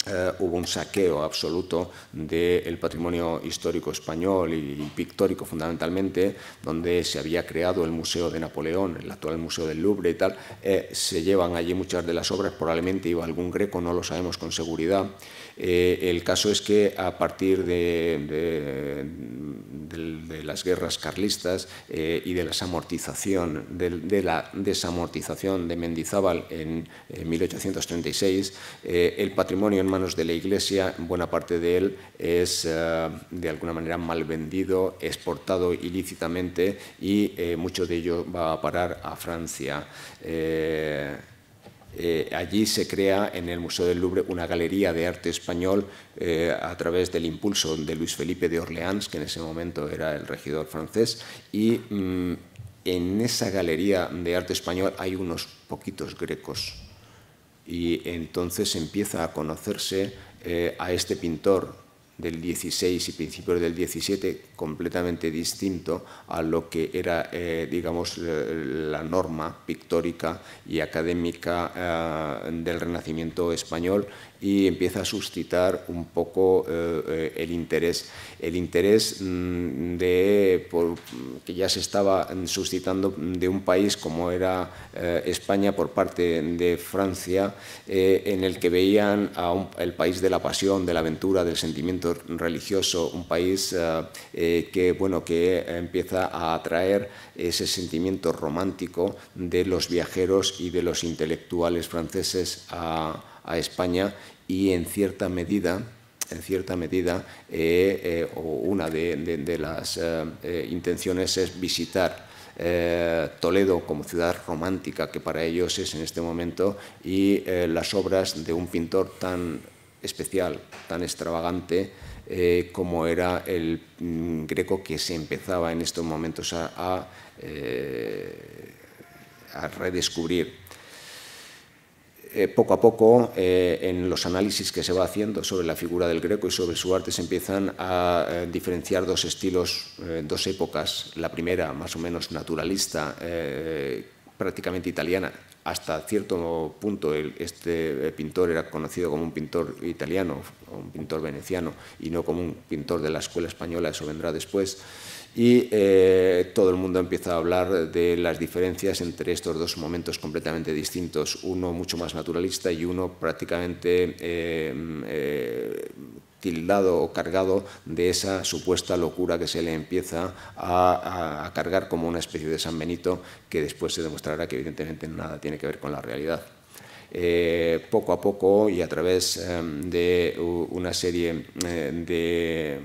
eh, hubo un saqueo absoluto del patrimonio histórico español y, pictórico fundamentalmente, donde se había creado el Museo de Napoleón, el actual Museo del Louvre y tal, eh, se llevan allí muchas de las obras, probablemente iba algún greco, no lo sabemos con seguridad. Eh, el caso es que a partir de, las guerras carlistas eh, y de, amortización, de, la desamortización de Mendizábal en, 1836, eh, el patrimonio en manos de la Iglesia, buena parte de él es de alguna manera mal vendido, exportado ilícitamente y mucho de ello va a parar a Francia. Eh, allí se crea en el Museo del Louvre una galería de arte español eh, a través del impulso de Luis Felipe de Orleans, que en ese momento era el regidor francés, y mm, en esa galería de arte español hay unos poquitos grecos. Y entonces empieza a conocerse eh, a este pintor del 16 y principios del 17 completamente distinto a lo que era, eh, digamos, eh, la norma pictórica y académica eh, del Renacimiento español y empieza a suscitar un poco eh, eh, el interés, el interés mm, de, que ya se estaba suscitando de un país como era eh, España por parte de Francia, en el que veían a el país de la pasión, de la aventura, del sentimiento religioso, un país que, bueno, que empieza a atraer ese sentimiento romántico de los viajeros y de los intelectuales franceses a a España y en cierta medida en cierta medida, eh, eh, o una de, las eh, intenciones es visitar Toledo como ciudad romántica, que para ellos es en este momento, y las obras de un pintor tan especial, tan extravagante, como era el mm, greco que se empezaba en estos momentos a, a redescubrir eh, poco a poco, eh, en los análisis que se va haciendo sobre la figura del Greco y sobre su arte, se empiezan a eh, diferenciar dos estilos, dos épocas. La primera, más o menos naturalista, prácticamente italiana. Hasta cierto punto, este pintor era conocido como un pintor italiano, un pintor veneciano, y no como un pintor de la escuela española, eso vendrá después y eh, todo el mundo empieza a hablar de las diferencias entre estos dos momentos completamente distintos, uno mucho más naturalista y uno prácticamente eh, mm, eh, tildado o cargado de esa supuesta locura que se le empieza a, cargar como una especie de San Benito que después se demostrará que evidentemente nada tiene que ver con la realidad. poco a poco y a través em, de una serie de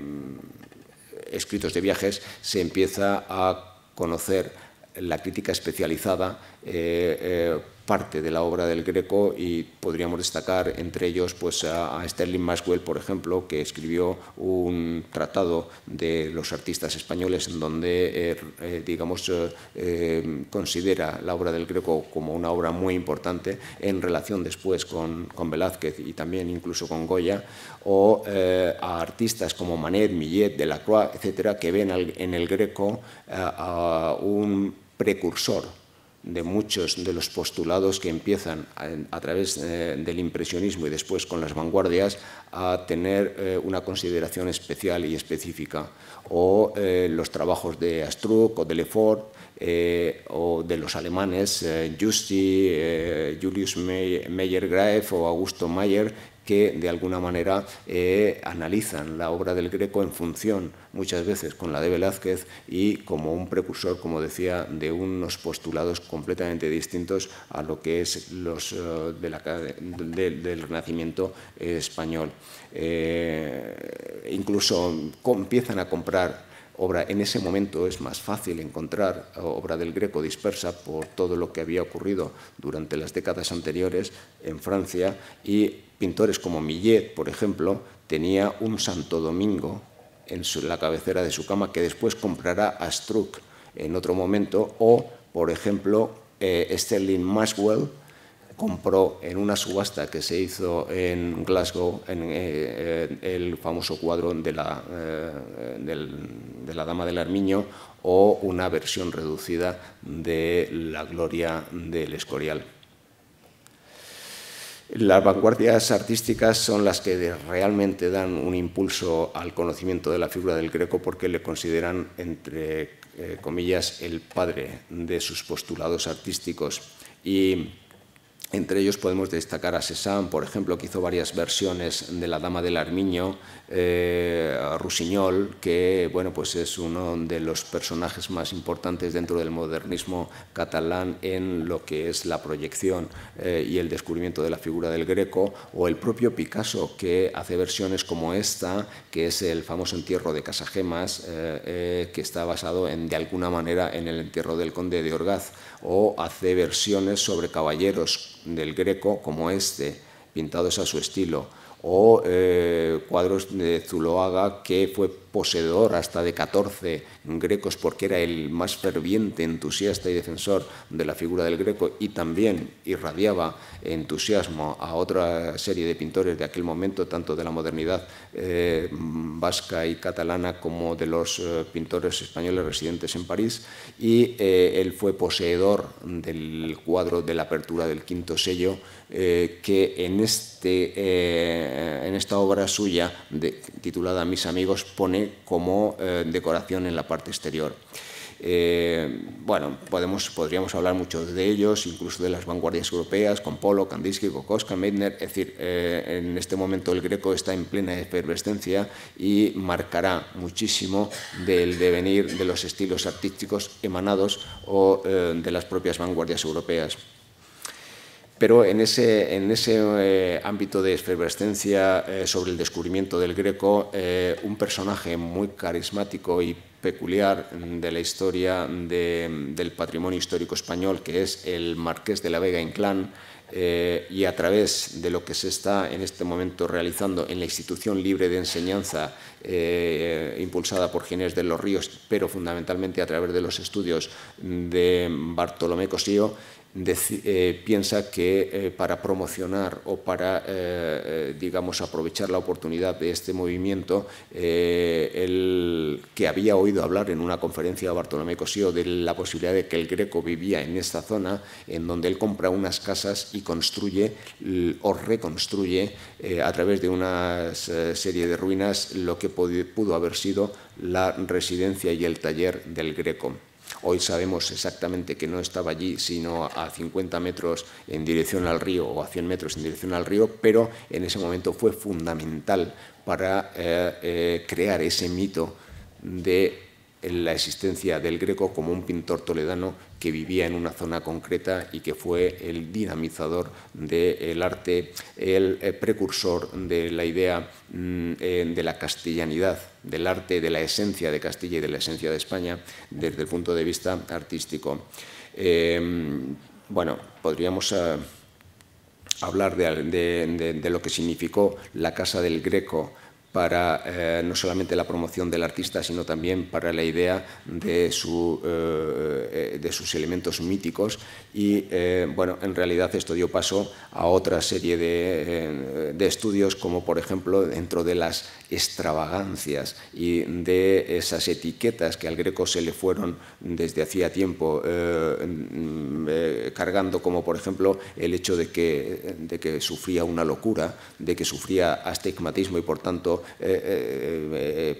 escritos de viajes se empieza a conocer la crítica especializada eh, eh, parte de la obra del Greco y podríamos destacar entre ellos pues, a Sterling Maxwell, por ejemplo, que escribió un tratado de los artistas españoles en donde, eh, eh, digamos, eh, considera la obra del Greco como una obra muy importante en relación después con, Velázquez y también incluso con Goya, o a artistas como Manet, Millet, Delacroix, etcétera, que ven en el Greco a un precursor de muchos de los postulados que empiezan a, través eh, del impresionismo y después con las vanguardias a tener eh, una consideración especial y específica. O eh, los trabajos de Astruc o de Lefort o de los alemanes Justi, Julius Meyer-Greif o Augusto Mayer, que de alguna manera eh, analizan la obra del Greco en función muchas veces con la de Velázquez y como un precursor, como decía, de unos postulados completamente distintos a lo que es los eh, del Renacimiento español. Eh, incluso empiezan a comprar en ese momento es más fácil encontrar obra del Greco dispersa por todo lo que había ocurrido durante las décadas anteriores en Francia y pintores como Millet, por ejemplo, tenía un Santo Domingo en la cabecera de su cama que después comprará a Struck en otro momento o, por ejemplo, eh, Sterling Maxwell compró en una subasta que se hizo en Glasgow eh, eh, el famoso cuadro de la, eh, de la Dama del Armiño o una versión reducida de La Gloria del Escorial. Las vanguardias artísticas son las que realmente dan un impulso al conocimiento de la figura del Greco porque le consideran, entre comillas, el padre de sus postulados artísticos. Y entre ellos podemos destacar a Cézanne, por ejemplo, que hizo varias versiones de La Dama del Armiño, eh, Rusiñol, que bueno, pues es uno de los personajes más importantes dentro del modernismo catalán en lo que es la proyección eh, y el descubrimiento de la figura del Greco, o el propio Picasso, que hace versiones como esta, que es el famoso entierro de Casagemas, eh, eh, que está basado en, de alguna manera en el entierro del conde de Orgaz, o hace versiones sobre caballeros del Greco como este, pintados a su estilo o eh, cuadros de Zuloaga que fue poseedor hasta de 14 grecos porque era el más ferviente entusiasta y defensor de la figura del greco y también irradiaba entusiasmo a otra serie de pintores de aquel momento, tanto de la modernidad eh, vasca y catalana como de los eh, pintores españoles residentes en París y eh, él fue poseedor del cuadro de la apertura del quinto sello que en, este, en esta obra suya titulada Mis amigos pone como eh, decoración en la parte exterior. Eh, bueno, podríamos hablar mucho de ellos, incluso de las vanguardias europeas, con Polo, Kandinsky, Kokoschka, Meitner. Es decir, eh, en este momento el Greco está en plena efervescencia y marcará muchísimo del devenir de los estilos artísticos emanados o de las propias vanguardias europeas pero en ese, eh, ámbito de efervescencia eh, sobre el descubrimiento del Greco, eh, un personaje muy carismático y peculiar de la historia del patrimonio histórico español, que es el Marqués de la Vega Inclán, y a través de lo que se está en este momento realizando en la institución libre de enseñanza impulsada por Ginés de los Ríos, pero fundamentalmente a través de los estudios de Bartolomé Cosío, eh, piensa que eh, para promocionar o para, eh, digamos, aprovechar la oportunidad de este movimiento, el que había oído hablar en una conferencia de Bartolomé Cosío de la posibilidad de que el Greco vivía en esta zona, en donde él compra unas casas y construye o reconstruye a través de una serie de ruinas lo que pudo haber sido la residencia y el taller del Greco. Hoy sabemos exactamente que no estaba allí, sino a 50 metros en dirección al río o a 100 metros en dirección al río, pero en ese momento fue fundamental para eh, eh, crear ese mito de la existencia del Greco como un pintor toledano que vivía en una zona concreta y que fue el dinamizador del arte, el eh, precursor de la idea mm, eh, de la castellanidad, del arte, de la esencia de Castilla y de la esencia de España desde el punto de vista artístico. Em, bueno, podríamos... Eh, hablar de, lo que significó la Casa del Greco para eh, no solamente la promoción del artista, sino también para la idea de eh, eh, sus elementos míticos y eh, bueno, en realidad esto dio paso a otra serie eh, de, estudios, como por ejemplo dentro de las extravagancias y de esas etiquetas que al greco se le fueron desde hacía tiempo eh, mm, cargando, como por ejemplo el hecho de que, de que sufría una locura, de que sufría astigmatismo y por tanto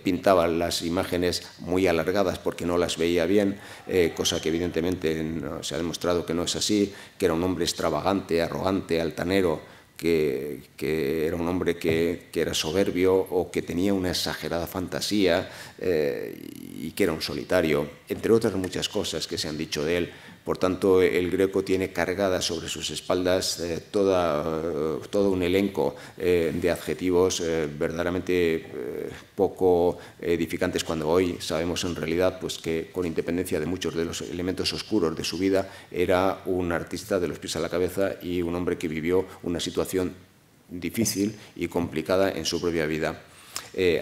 pintaba las imágenes muy alargadas porque no las veía bien, cosa que evidentemente se ha demostrado que no es así, que era un hombre extravagante, arrogante, altanero, que, era un hombre que, era soberbio o que tenía una exagerada fantasía eh, y que era un solitario, entre otras muchas cosas que se han dicho de él por tanto, el Greco tiene cargada sobre sus espaldas eh, eh, todo un elenco eh, de adjetivos verdaderamente poco edificantes cuando hoy sabemos en realidad pues, que, con independencia de muchos de los elementos oscuros de su vida, era un artista de los pies a la cabeza y un hombre que vivió una situación difícil y complicada en su propia vida.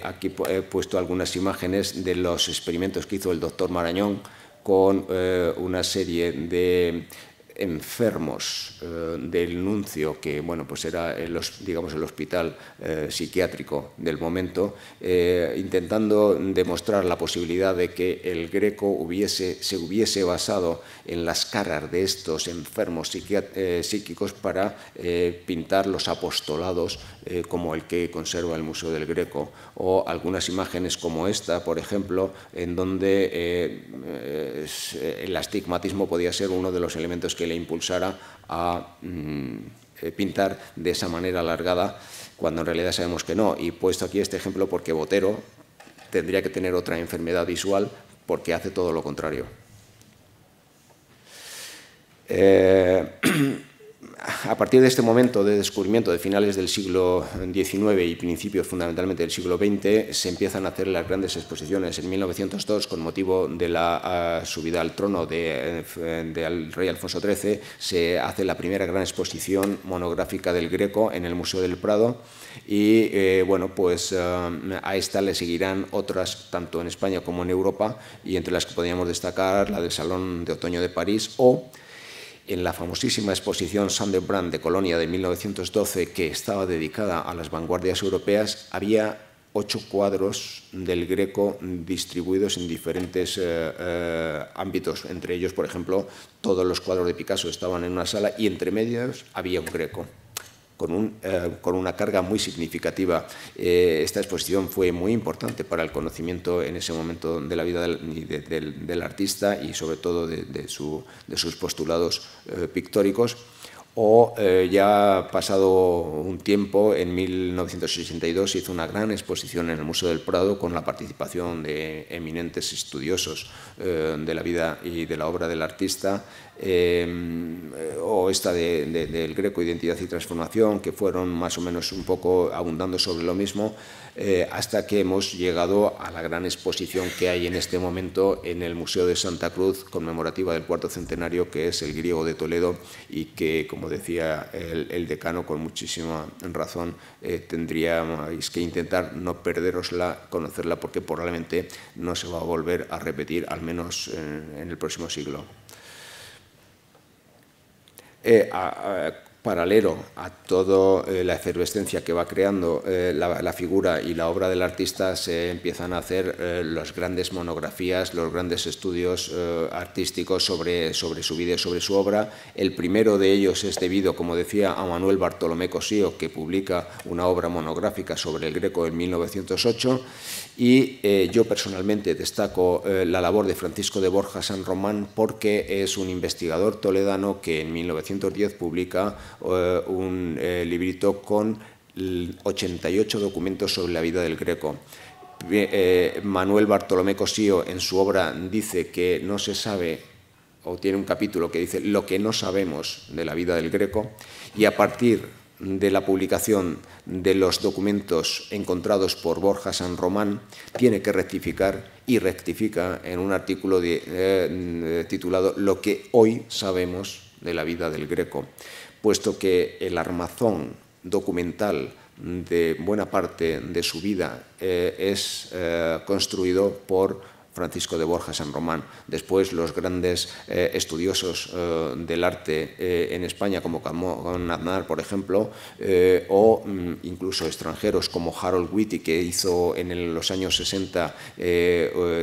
aquí he puesto algunas imágenes de los experimentos que hizo el doctor Marañón con eh, una serie de enfermos eh, del nuncio, que bueno, pues era el, digamos, el hospital eh, psiquiátrico del momento, eh, intentando demostrar la posibilidad de que el greco hubiese, se hubiese basado en las caras de estos enfermos psíquicos para pintar los apostolados como el que conserva el Museo del Greco, o algunas imágenes como esta, por ejemplo, en donde el astigmatismo podía ser uno de los elementos que le impulsara a mm, eh, pintar de esa manera alargada, cuando en realidad sabemos que no. Y puesto aquí este ejemplo porque Botero tendría que tener otra enfermedad visual porque hace todo lo contrario. Eh, a partir de este momento de descubrimiento de finales del siglo XIX y principios fundamentalmente del siglo XX, se empiezan a hacer las grandes exposiciones. En 1902, con motivo de la ah, subida al trono del eh, rey Alfonso XIII, se hace la primera gran exposición monográfica del Greco en el Museo del Prado y eh, bueno, pues ah, a esta le seguirán otras tanto en España como en Europa y entre las que podríamos destacar la del Salón de Otoño de París o en la famosísima exposición Sanderbrand de Colonia de 1912, que estaba dedicada a las vanguardias europeas, había ocho cuadros del Greco distribuidos en diferentes eh, eh, ámbitos. Entre ellos, por ejemplo, todos los cuadros de Picasso estaban en una sala y entre medios había un Greco con, un, eh, con una carga muy significativa. Eh, esta exposición fue muy importante para el conocimiento en ese momento de la vida del, del, artista y sobre todo de, su, de sus postulados eh, pictóricos o ya pasado un tiempo, en 1962 se hizo una gran exposición en el Museo del Prado con la participación de eminentes estudiosos de la vida y de la obra del artista, Em, eh, o esta del de, Greco, Identidad y Transformación, que fueron más o menos un poco abundando sobre lo mismo, eh, hasta que hemos llegado a la gran exposición que hay en este momento en el Museo de Santa Cruz, conmemorativa del cuarto centenario, que es el griego de Toledo y que, como decía el, decano con muchísima razón, eh, que intentar no perderosla, conocerla, porque probablemente no se va a volver a repetir, al menos eh, en el próximo siglo. e a, a paralelo a toda eh, la efervescencia que va creando eh, la, figura y la obra del artista, se empiezan a hacer eh, las grandes monografías, los grandes estudios artísticos sobre, sobre su vida y sobre su obra. El primero de ellos es debido, como decía, a Manuel Bartolomé Cosío, que publica una obra monográfica sobre el Greco en 1908. Y yo personalmente destaco la labor de Francisco de Borja San Román porque es un investigador toledano que en 1910 publica eh, un eh, librito con 88 documentos sobre la vida del Greco. Eh, Manuel Bartolomé Cosío en su obra dice que no se sabe o tiene un capítulo que dice lo que no sabemos de la vida del Greco y a partir de la publicación de los documentos encontrados por Borja San Román, tiene que rectificar y rectifica en un artículo titulado Lo que hoy sabemos de la vida del Greco puesto que el armazón documental de buena parte de su vida eh, es eh, construido por Francisco de Borja San Román, después los grandes eh, estudiosos eh, del arte eh, en España como Camón Aznar, por ejemplo, o mm, incluso extranjeros como Harold Witty, que hizo en los años 60,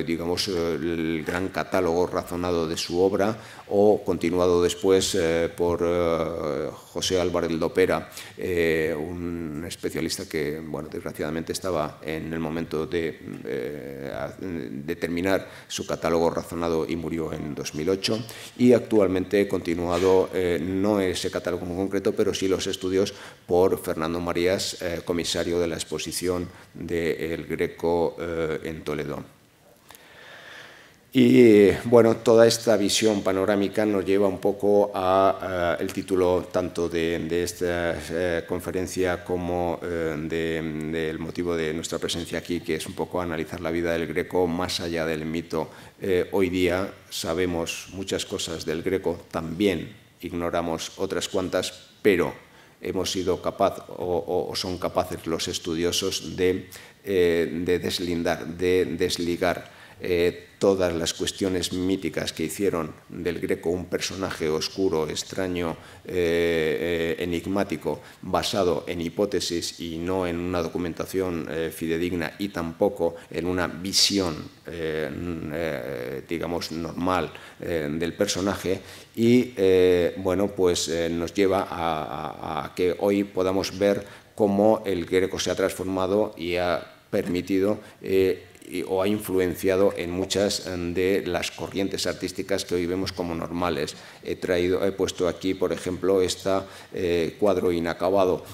digamos, el gran catálogo razonado de su obra, o continuado después por José Álvarez Lopera, un especialista que, bueno, desgraciadamente estaba en el momento de determinar su catálogo razonado y murió en 2008. Y actualmente he continuado, eh, no ese catálogo en concreto, pero sí los estudios por Fernando Marías, eh, comisario de la exposición del Greco eh, en Toledo. Y bueno, toda esta visión panorámica nos lleva un poco al el título tanto de, esta eh, conferencia como eh, del motivo de nuestra presencia aquí, que es un poco analizar la vida del Greco más allá del mito. Eh, hoy día sabemos muchas cosas del Greco, también ignoramos otras cuantas, pero hemos sido capaz o son capaces los estudiosos de, deslindar, de desligar eh, todas las cuestiones míticas que hicieron del Greco un personaje oscuro, extraño, eh, eh, enigmático, basado en hipótesis y no en una documentación fidedigna y tampoco en una visión, digamos, normal del personaje. Y bueno, pues nos lleva a, que hoy podamos ver cómo el Greco se ha transformado y ha permitido o ha influenciado en muchas mm, de las corrientes artísticas que hoy vemos como normales. He, traído, he puesto aquí, por ejemplo, este cuadro inacabado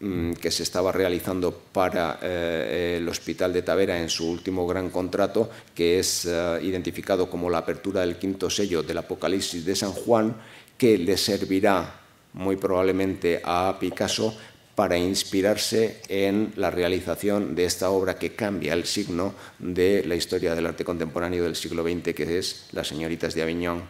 mm, que se estaba realizando para eh, el Hospital de Tavera en su último gran contrato, que es eh, identificado como la apertura del quinto sello del Apocalipsis de San Juan, que le servirá muy probablemente a Picasso para inspirarse en la realización de esta obra que cambia el signo de la historia del arte contemporáneo del siglo XX, que es Las señoritas de Aviñón,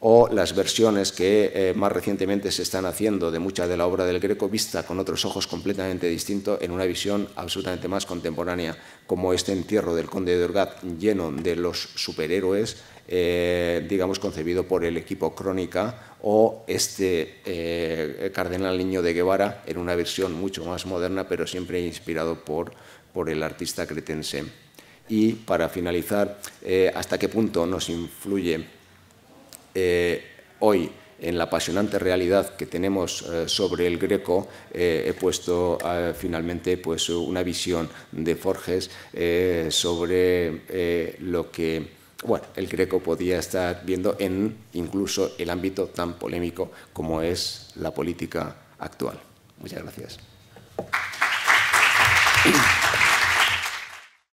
o las versiones que eh, más recientemente se están haciendo de mucha de la obra del Greco vista con otros ojos completamente distintos en una visión absolutamente más contemporánea, como este entierro del conde de Orgaz lleno de los superhéroes eh, digamos, concebido por el equipo Crónica, o este eh, Cardenal Niño de Guevara, en una versión mucho más moderna, pero siempre inspirado por, por el artista cretense. Y para finalizar, eh, ¿hasta qué punto nos influye hoy en la apasionante realidad que tenemos sobre el greco, he puesto finalmente pues, una visión de Forges sobre lo que bueno, el Greco podía estar viendo en incluso el ámbito tan polémico como es la política actual. Muchas gracias.